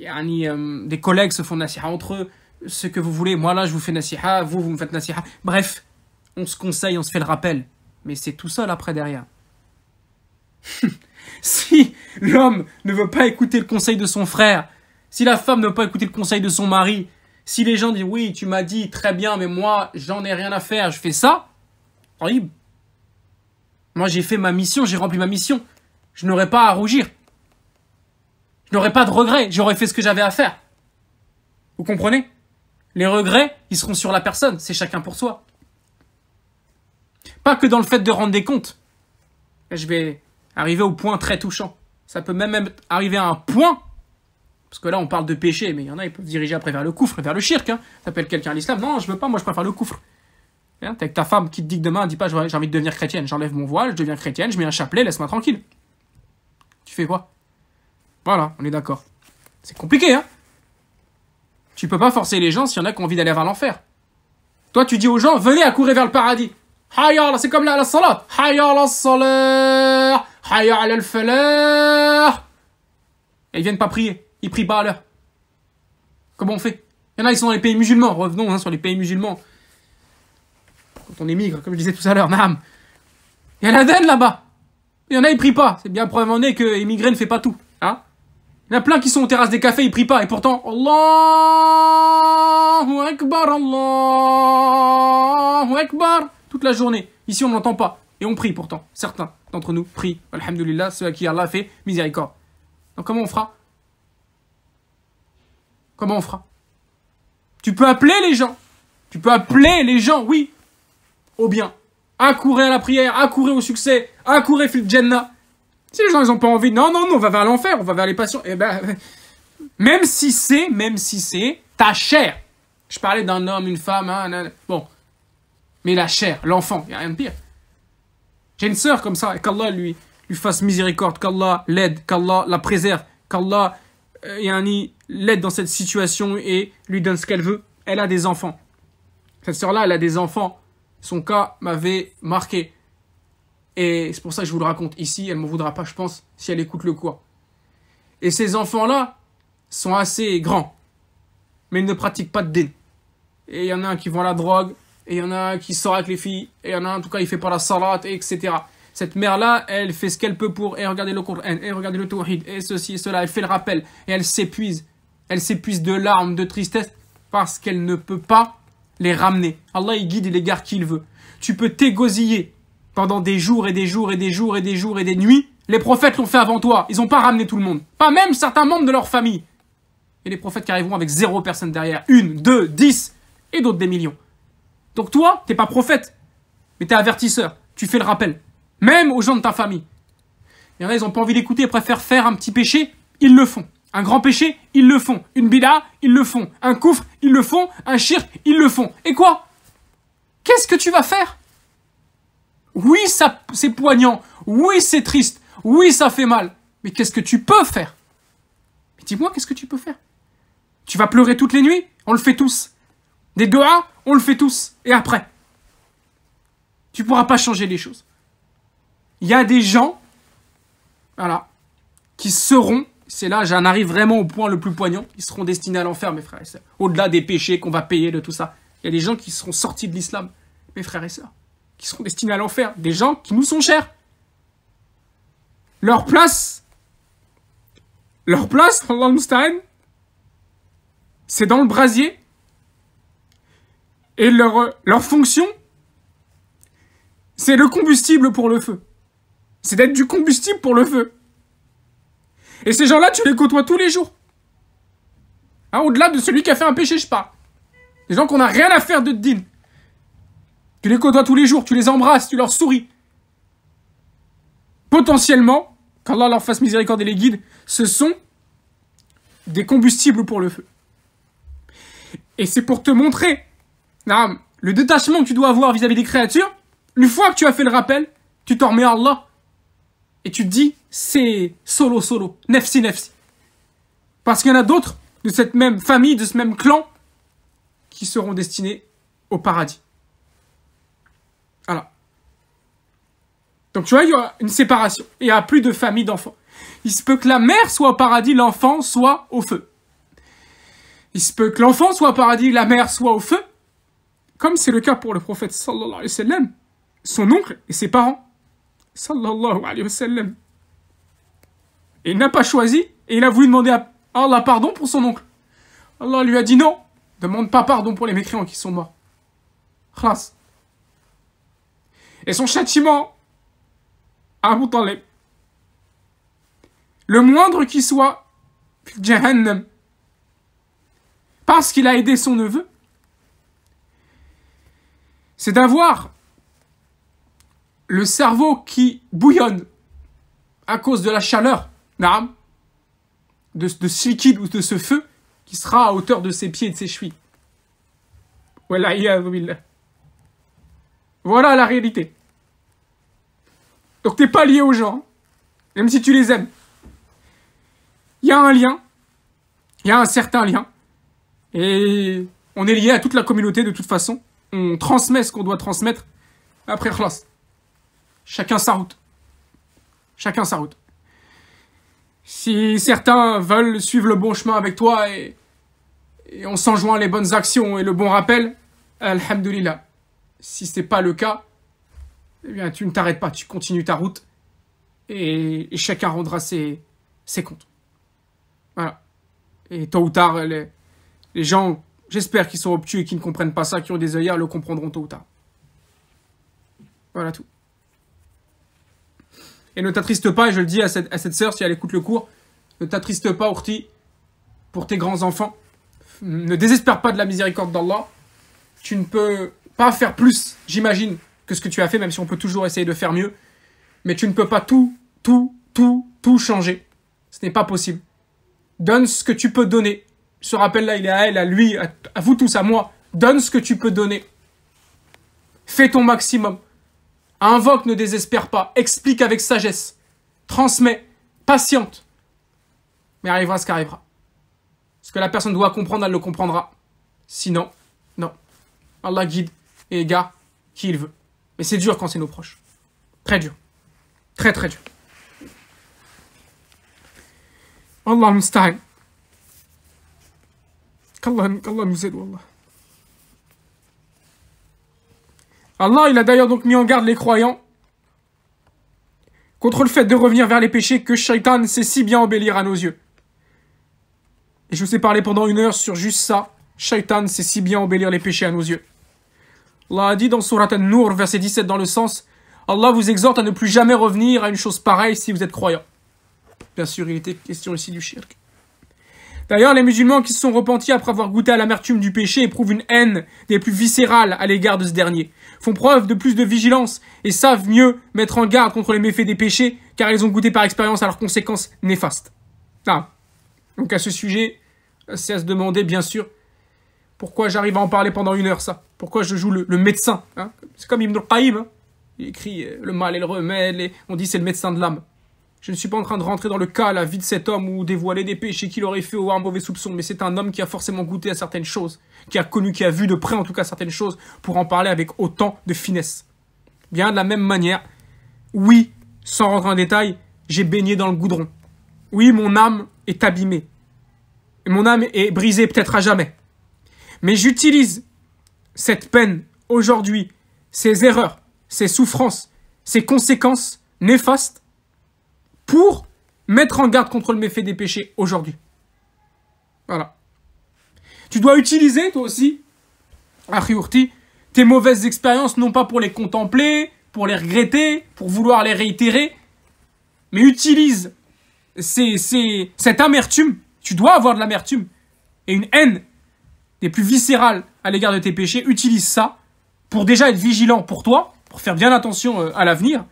euh, des collègues se font nasiha entre eux, ce que vous voulez, moi là je vous fais nasiha, vous vous me faites nasiha, bref, on se conseille, on se fait le rappel, mais c'est tout seul après derrière. si l'homme ne veut pas écouter le conseil de son frère, si la femme ne veut pas écouter le conseil de son mari, si les gens disent oui, tu m'as dit très bien, mais moi j'en ai rien à faire, je fais ça, horrible. Moi j'ai fait ma mission, j'ai rempli ma mission. Je n'aurais pas à rougir. Je n'aurais pas de regrets. J'aurais fait ce que j'avais à faire. Vous comprenez Les regrets, ils seront sur la personne. C'est chacun pour soi. Pas que dans le fait de rendre des comptes. je vais arriver au point très touchant. Ça peut même arriver à un point. Parce que là, on parle de péché, mais il y en a, ils peuvent diriger après vers le coufre, vers le shirk. Hein. T'appelles quelqu'un à l'islam. Non, je veux pas, moi je préfère le coufre. Hein, t'es avec ta femme qui te dit demain, dis pas j'ai envie de devenir chrétienne. J'enlève mon voile, je deviens chrétienne, je mets un chapelet, laisse-moi tranquille. Tu fais quoi Voilà, on est d'accord. C'est compliqué, hein Tu peux pas forcer les gens s'il y en a qui ont envie d'aller vers l'enfer. Toi, tu dis aux gens, venez à courir vers le paradis. Hayya, c'est comme là la salat. Hayya la salat. Hayya al Et ils viennent pas prier. Ils prient pas à l'heure. Comment on fait Il y en a, ils sont dans les pays musulmans. Revenons hein, sur les pays musulmans. Quand on émigre, comme je disais tout à l'heure, Naam. Il y en a là-bas. Il y en a, ils prient pas. C'est bien preuve en est que émigrer ne fait pas tout. Hein il y en a plein qui sont aux terrasses des cafés, ils prient pas. Et pourtant, Allahu Akbar, Allahu Akbar. Toute la journée. Ici, on n'entend pas. Et on prie pourtant. Certains d'entre nous prient. Alhamdulillah, ceux à qui Allah fait miséricorde. Donc comment on fera Comment on fera Tu peux appeler les gens. Tu peux appeler les gens, oui, au bien accourez à la prière, accourez au succès, accourez fil Jannah. Si les gens ils ont pas envie, non non non, on va vers l'enfer, on va vers les passions. Et eh ben même si c'est, même si c'est ta chair. Je parlais d'un homme, une femme, hein, bon. Mais la chair, l'enfant, il a rien de pire. J'ai une sœur comme ça, et qu'Allah lui, lui fasse miséricorde, qu'Allah l'aide, qu'Allah la préserve, qu'Allah euh, l'aide dans cette situation et lui donne ce qu'elle veut. Elle a des enfants. Cette sœur-là, elle a des enfants. Son cas m'avait marqué. Et c'est pour ça que je vous le raconte ici. Elle ne m'en voudra pas, je pense, si elle écoute le cours. Et ces enfants-là sont assez grands, mais ils ne pratiquent pas de dé Et il y en a un qui vend la drogue, et il y en a un qui sort avec les filles, et il y en a un, en tout cas, il fait pas la salat, etc. Cette mère-là, elle fait ce qu'elle peut pour, et regardez le Coran, et regardez le Tawhid, et ceci et cela, elle fait le rappel, et elle s'épuise. Elle s'épuise de larmes, de tristesse, parce qu'elle ne peut pas les ramener. Allah, il guide et les garde qu'il veut. Tu peux t'égosiller pendant des jours et des jours et des jours et des jours et des nuits. Les prophètes l'ont fait avant toi. Ils n'ont pas ramené tout le monde. Pas même certains membres de leur famille. Et les prophètes qui arriveront avec zéro personne derrière. Une, deux, dix. Et d'autres des millions. Donc toi, t'es pas prophète. Mais t'es avertisseur. Tu fais le rappel. Même aux gens de ta famille. Il y en a, ils n'ont pas envie d'écouter, ils préfèrent faire un petit péché. Ils le font. Un grand péché, ils le font. Une bida, ils le font. Un coufre, ils le font. Un shirk, ils le font. Et quoi Qu'est-ce que tu vas faire Oui, ça, c'est poignant. Oui, c'est triste. Oui, ça fait mal. Mais qu'est-ce que tu peux faire Mais dis-moi, qu'est-ce que tu peux faire Tu vas pleurer toutes les nuits On le fait tous. Des doigts, on le fait tous. Et après Tu pourras pas changer les choses. Il y a des gens, voilà, qui seront c'est là, j'en arrive vraiment au point le plus poignant. Ils seront destinés à l'enfer, mes frères et sœurs. Au-delà des péchés qu'on va payer, de tout ça. Il y a des gens qui seront sortis de l'islam, mes frères et sœurs, qui seront destinés à l'enfer. Des gens qui nous sont chers. Leur place, leur place, c'est dans le brasier. Et leur, leur fonction, c'est le combustible pour le feu. C'est d'être du combustible pour le feu. Et ces gens-là, tu les côtoies tous les jours. Hein, au-delà de celui qui a fait un péché, je parle. Des gens qu'on n'a rien à faire de din. Tu les côtoies tous les jours, tu les embrasses, tu leur souris. Potentiellement, qu'Allah leur fasse miséricorde et les guide, ce sont des combustibles pour le feu. Et c'est pour te montrer le détachement que tu dois avoir vis-à-vis des créatures. Une fois que tu as fait le rappel, tu t'en remets à Allah et tu te dis, c'est solo solo, nefsi nefsi. Parce qu'il y en a d'autres de cette même famille, de ce même clan, qui seront destinés au paradis. Voilà. Donc tu vois, il y aura une séparation. il n'y a plus de famille d'enfants. Il se peut que la mère soit au paradis, l'enfant soit au feu. Il se peut que l'enfant soit au paradis, la mère soit au feu. Comme c'est le cas pour le prophète sallallahu alayhi wa sallam, son oncle et ses parents sallallahu alayhi wa Et il n'a pas choisi et il a voulu demander à Allah pardon pour son oncle. Allah lui a dit non, demande pas pardon pour les mécréants qui sont morts. Et son châtiment, Abu Talib, le moindre qui soit, parce qu'il a aidé son neveu, c'est d'avoir le cerveau qui bouillonne à cause de la chaleur, de, ce liquide ou de ce feu, qui sera à hauteur de ses pieds et de ses chevilles. Voilà la réalité. Donc t'es pas lié aux gens, même si tu les aimes. Il y a un lien, il y a un certain lien, et on est lié à toute la communauté de toute façon. On transmet ce qu'on doit transmettre après classe. Chacun sa route. Chacun sa route. Si certains veulent suivre le bon chemin avec toi et, et on s'enjoint les bonnes actions et le bon rappel, Alhamdulillah. Si ce n'est pas le cas, eh bien, tu ne t'arrêtes pas, tu continues ta route et, chacun rendra ses, comptes. Voilà. Et tôt ou tard, les, gens, j'espère qu'ils sont obtus et qu'ils ne comprennent pas ça, qui ont des œillères, le comprendront tôt ou tard. Voilà tout. Et ne t'attriste pas, et je le dis à cette, à sœur si elle écoute le cours, ne t'attriste pas, Ourti, pour tes grands-enfants. Ne désespère pas de la miséricorde d'Allah. Tu ne peux pas faire plus, j'imagine, que ce que tu as fait, même si on peut toujours essayer de faire mieux. Mais tu ne peux pas tout, tout, tout, tout changer. Ce n'est pas possible. Donne ce que tu peux donner. Ce rappel-là, il est à elle, à lui, à vous tous, à moi. Donne ce que tu peux donner. Fais ton maximum. Invoque, ne désespère pas, explique avec sagesse, transmet patiente. Mais arrivera ce qu'arrivera. Ce que la personne doit comprendre, elle le comprendra. Sinon, non. Allah guide et gars, qui il veut. Mais c'est dur quand c'est nos proches. Très dur. Très très dur. Allah musta'an. Qu'Allah nous aide, Allah, il a d'ailleurs donc mis en garde les croyants contre le fait de revenir vers les péchés que Shaitan sait si bien embellir à nos yeux. Et je vous ai parlé pendant une heure sur juste ça. Shaitan sait si bien embellir les péchés à nos yeux. Allah a dit dans Surat An-Nur, verset 17, dans le sens Allah vous exhorte à ne plus jamais revenir à une chose pareille si vous êtes croyant. Bien sûr, il était question ici du shirk. D'ailleurs, les musulmans qui se sont repentis après avoir goûté à l'amertume du péché éprouvent une haine des plus viscérales à l'égard de ce dernier, font preuve de plus de vigilance et savent mieux mettre en garde contre les méfaits des péchés car ils ont goûté par expérience à leurs conséquences néfastes. Ah. Donc à ce sujet, euh, c'est à se demander bien sûr pourquoi j'arrive à en parler pendant une heure ça. Pourquoi je joue le, médecin. Hein? c'est comme Ibn al hein. il écrit euh, le mal et le remède. Et on dit c'est le médecin de l'âme. Je ne suis pas en train de rentrer dans le cas, la vie de cet homme ou dévoiler des péchés qu'il aurait fait ou avoir un mauvais soupçon, mais c'est un homme qui a forcément goûté à certaines choses, qui a connu, qui a vu de près en tout cas certaines choses, pour en parler avec autant de finesse. Bien de la même manière, oui, sans rentrer en détail, j'ai baigné dans le goudron. Oui, mon âme est abîmée. mon âme est brisée peut-être à jamais. Mais j'utilise cette peine aujourd'hui, ces erreurs, ces souffrances, ces conséquences néfastes pour mettre en garde contre le méfait des péchés aujourd'hui. Voilà. Tu dois utiliser, toi aussi, Achiurti, tes mauvaises expériences, non pas pour les contempler, pour les regretter, pour vouloir les réitérer, mais utilise cette amertume. Tu dois avoir de l'amertume et une haine des plus viscérales à l'égard de tes péchés. Utilise ça pour déjà être vigilant pour toi, pour faire bien attention euh, à l'avenir,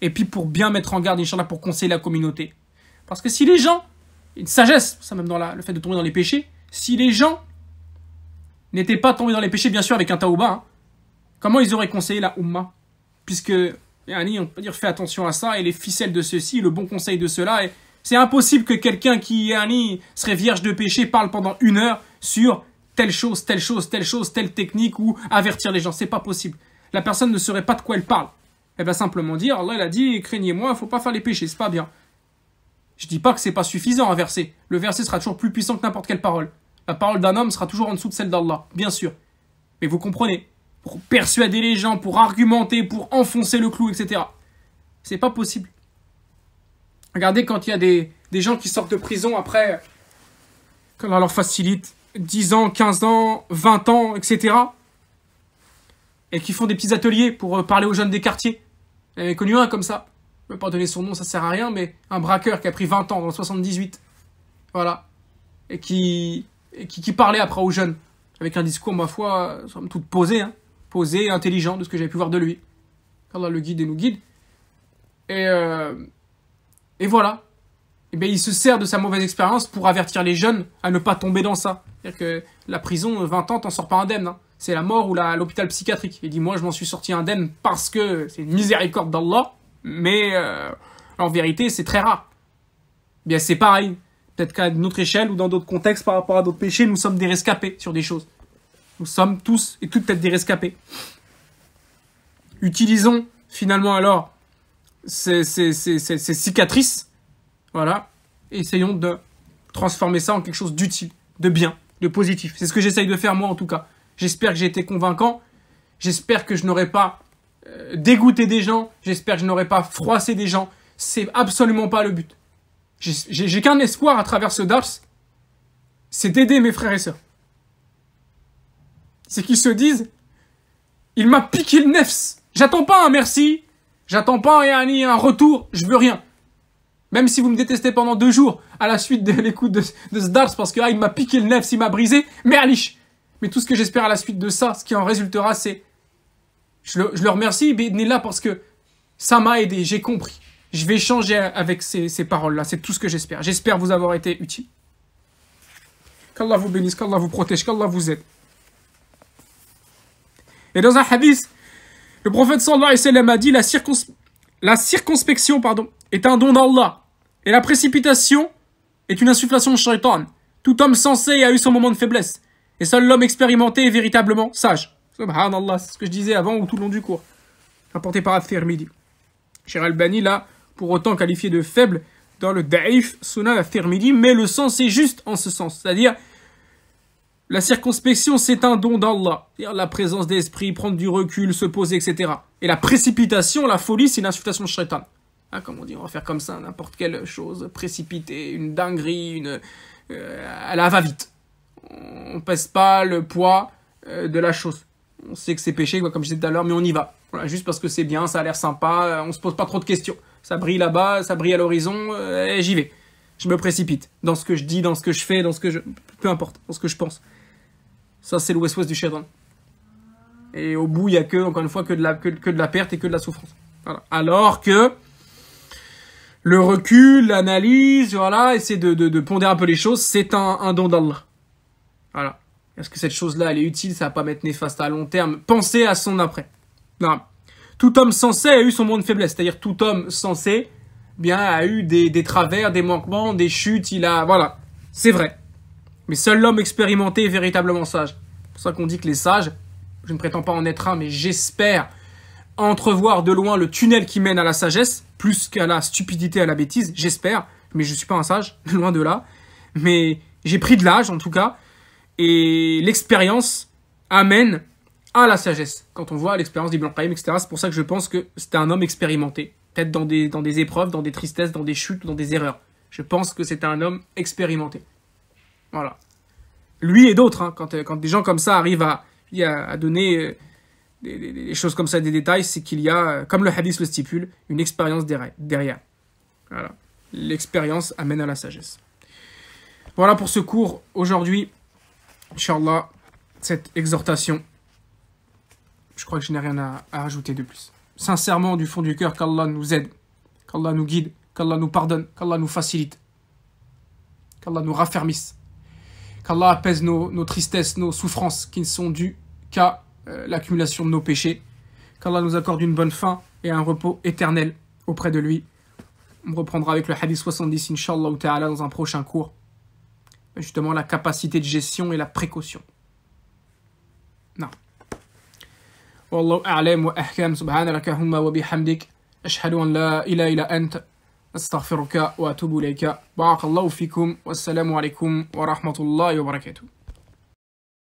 et puis pour bien mettre en garde, Inch'Allah, pour conseiller la communauté. Parce que si les gens, une sagesse, ça même dans la, le fait de tomber dans les péchés, si les gens n'étaient pas tombés dans les péchés, bien sûr, avec un taouba, hein, comment ils auraient conseillé la Ummah Puisque, Yanni, on peut dire, fais attention à ça, et les ficelles de ceci, le bon conseil de cela, et c'est impossible que quelqu'un qui, Yanni, serait vierge de péché parle pendant une heure sur telle chose, telle chose, telle chose, telle technique, ou avertir les gens, c'est pas possible. La personne ne saurait pas de quoi elle parle. Elle eh ben, va simplement dire, Allah il a dit, craignez-moi, il faut pas faire les péchés, c'est pas bien. Je dis pas que c'est pas suffisant un verset. Le verset sera toujours plus puissant que n'importe quelle parole. La parole d'un homme sera toujours en dessous de celle d'Allah, bien sûr. Mais vous comprenez, pour persuader les gens, pour argumenter, pour enfoncer le clou, etc. C'est pas possible. Regardez quand il y a des, des gens qui sortent de prison après, quand on leur facilite 10 ans, 15 ans, 20 ans, etc. Et qui font des petits ateliers pour euh, parler aux jeunes des quartiers. Il avait connu un hein, comme ça. Je ne vais pas donner son nom, ça sert à rien, mais un braqueur qui a pris 20 ans dans 78. Voilà. Et qui, qui, parlait après aux jeunes. Avec un discours, ma foi, tout euh, toute posé, hein. posé et intelligent de ce que j'avais pu voir de lui. Allah le guide et nous guide. Et, euh, voilà. Et eh il se sert de sa mauvaise expérience pour avertir les jeunes à ne pas tomber dans ça. C'est-à-dire que la prison, 20 euh, ans, t'en sors pas indemne. Hein c'est la mort ou l'hôpital psychiatrique. Il dit Moi, je m'en suis sorti indemne parce que c'est une miséricorde d'Allah, mais euh, en vérité, c'est très rare. Eh bien, c'est pareil. Peut-être qu'à une autre échelle ou dans d'autres contextes par rapport à d'autres péchés, nous sommes des rescapés sur des choses. Nous sommes tous et toutes peut-être des rescapés. Utilisons finalement alors ces, ces cicatrices. Voilà. Et essayons de transformer ça en quelque chose d'utile, de bien, de positif. C'est ce que j'essaye de faire moi en tout cas. J'espère que j'ai été convaincant. J'espère que je n'aurai pas euh, dégoûté des gens. J'espère que je n'aurai pas froissé des gens. C'est absolument pas le but. J'ai qu'un espoir à travers ce DARS. C'est d'aider mes frères et sœurs. C'est qu'ils se disent Il m'a piqué le nefs. J'attends pas un merci. J'attends pas un, un retour. Je veux rien. Même si vous me détestez pendant deux jours à la suite de l'écoute de, ce DARS parce que ah, il m'a piqué le nefs, il m'a brisé. Mais mais tout ce que j'espère à la suite de ça, ce qui en résultera, c'est je le, je le remercie, là parce que ça m'a aidé, j'ai compris. Je vais changer avec ces, paroles-là, c'est tout ce que j'espère. J'espère vous avoir été utile. Qu'Allah vous bénisse, qu'Allah vous protège, qu'Allah vous aide. Et dans un hadith, le prophète sallallahu alayhi wa sallam a dit la, circons la circonspection pardon, est un don d'Allah et la précipitation est une insufflation shaitan. Tout homme sensé a eu son moment de faiblesse. Et seul l'homme expérimenté est véritablement sage. Subhanallah, c'est ce que je disais avant ou tout le long du cours. Rapporté par Al-Tirmidhi. Cher Albani, là, pour autant qualifié de faible, dans le Da'if Sunan Al-Tirmidhi, mais le sens est juste en ce sens. C'est-à-dire, la circonspection, c'est un don d'Allah. La présence d'esprit, prendre du recul, se poser, etc. Et la précipitation, la folie, c'est l'insultation de shaitan. comment hein, comme on dit, on va faire comme ça, n'importe quelle chose, précipiter, une dinguerie, une... Euh, elle va-vite on pèse pas le poids euh, de la chose. On sait que c'est péché, comme je disais tout à l'heure, mais on y va. juste parce que c'est bien, ça a l'air sympa, euh, on se pose pas trop de questions. Ça brille là-bas, ça brille à l'horizon, euh, et j'y vais. Je me précipite dans ce que je dis, dans ce que je fais, dans ce que je... Peu importe, dans ce que je pense. Ça, c'est le ouest du chardon. Et au bout, il n'y a que, encore une fois, que de, la, de la perte et que de la souffrance. Alors que le recul, l'analyse, voilà, essayer de, de, pondérer un peu les choses, c'est un, un don d'Allah. Voilà. Est-ce que cette chose-là, elle est utile Ça va pas mettre néfaste à long terme. Pensez à son après. Non. Tout homme sensé a eu son moment de faiblesse. C'est-à-dire, tout homme sensé, eh bien, a eu des, des travers, des manquements, des chutes. Il a. Voilà. C'est vrai. Mais seul l'homme expérimenté est véritablement sage. C'est pour ça qu'on dit que les sages, je ne prétends pas en être un, mais j'espère entrevoir de loin le tunnel qui mène à la sagesse, plus qu'à la stupidité, à la bêtise, j'espère, mais je ne suis pas un sage, loin de là. Mais j'ai pris de l'âge en tout cas, et l'expérience amène à la sagesse. Quand on voit l'expérience d'Ibn Qayyim, etc., c'est pour ça que je pense que c'était un homme expérimenté. Peut-être dans des, dans des épreuves, dans des tristesses, dans des chutes, dans des erreurs. Je pense que c'était un homme expérimenté. Voilà. Lui et d'autres, hein, quand, quand, des gens comme ça arrivent à, à donner euh, des, des, choses comme ça, des détails, c'est qu'il y a, euh, comme le hadith le stipule, une expérience derrière. Voilà. L'expérience amène à la sagesse. Voilà pour ce cours aujourd'hui Inch'Allah, cette exhortation, je crois que je n'ai rien à, ajouter de plus. Sincèrement, du fond du cœur, qu'Allah nous aide, qu'Allah nous guide, qu'Allah nous pardonne, qu'Allah nous facilite, qu'Allah nous raffermisse, qu'Allah apaise nos, tristesses, nos souffrances qui ne sont dues qu'à euh, l'accumulation de nos péchés, qu'Allah nous accorde une bonne fin et un repos éternel auprès de lui. On reprendra avec le hadith 70, Inch'Allah, dans un prochain cours justement la capacité de gestion et la précaution. Non. والله أعلم وأحكم سبحانك اللهم وبحمدك أشهد أن لا إله إلا أنت أستغفرك وأتوب إليك بارك الله فيكم والسلام عليكم ورحمة الله وبركاته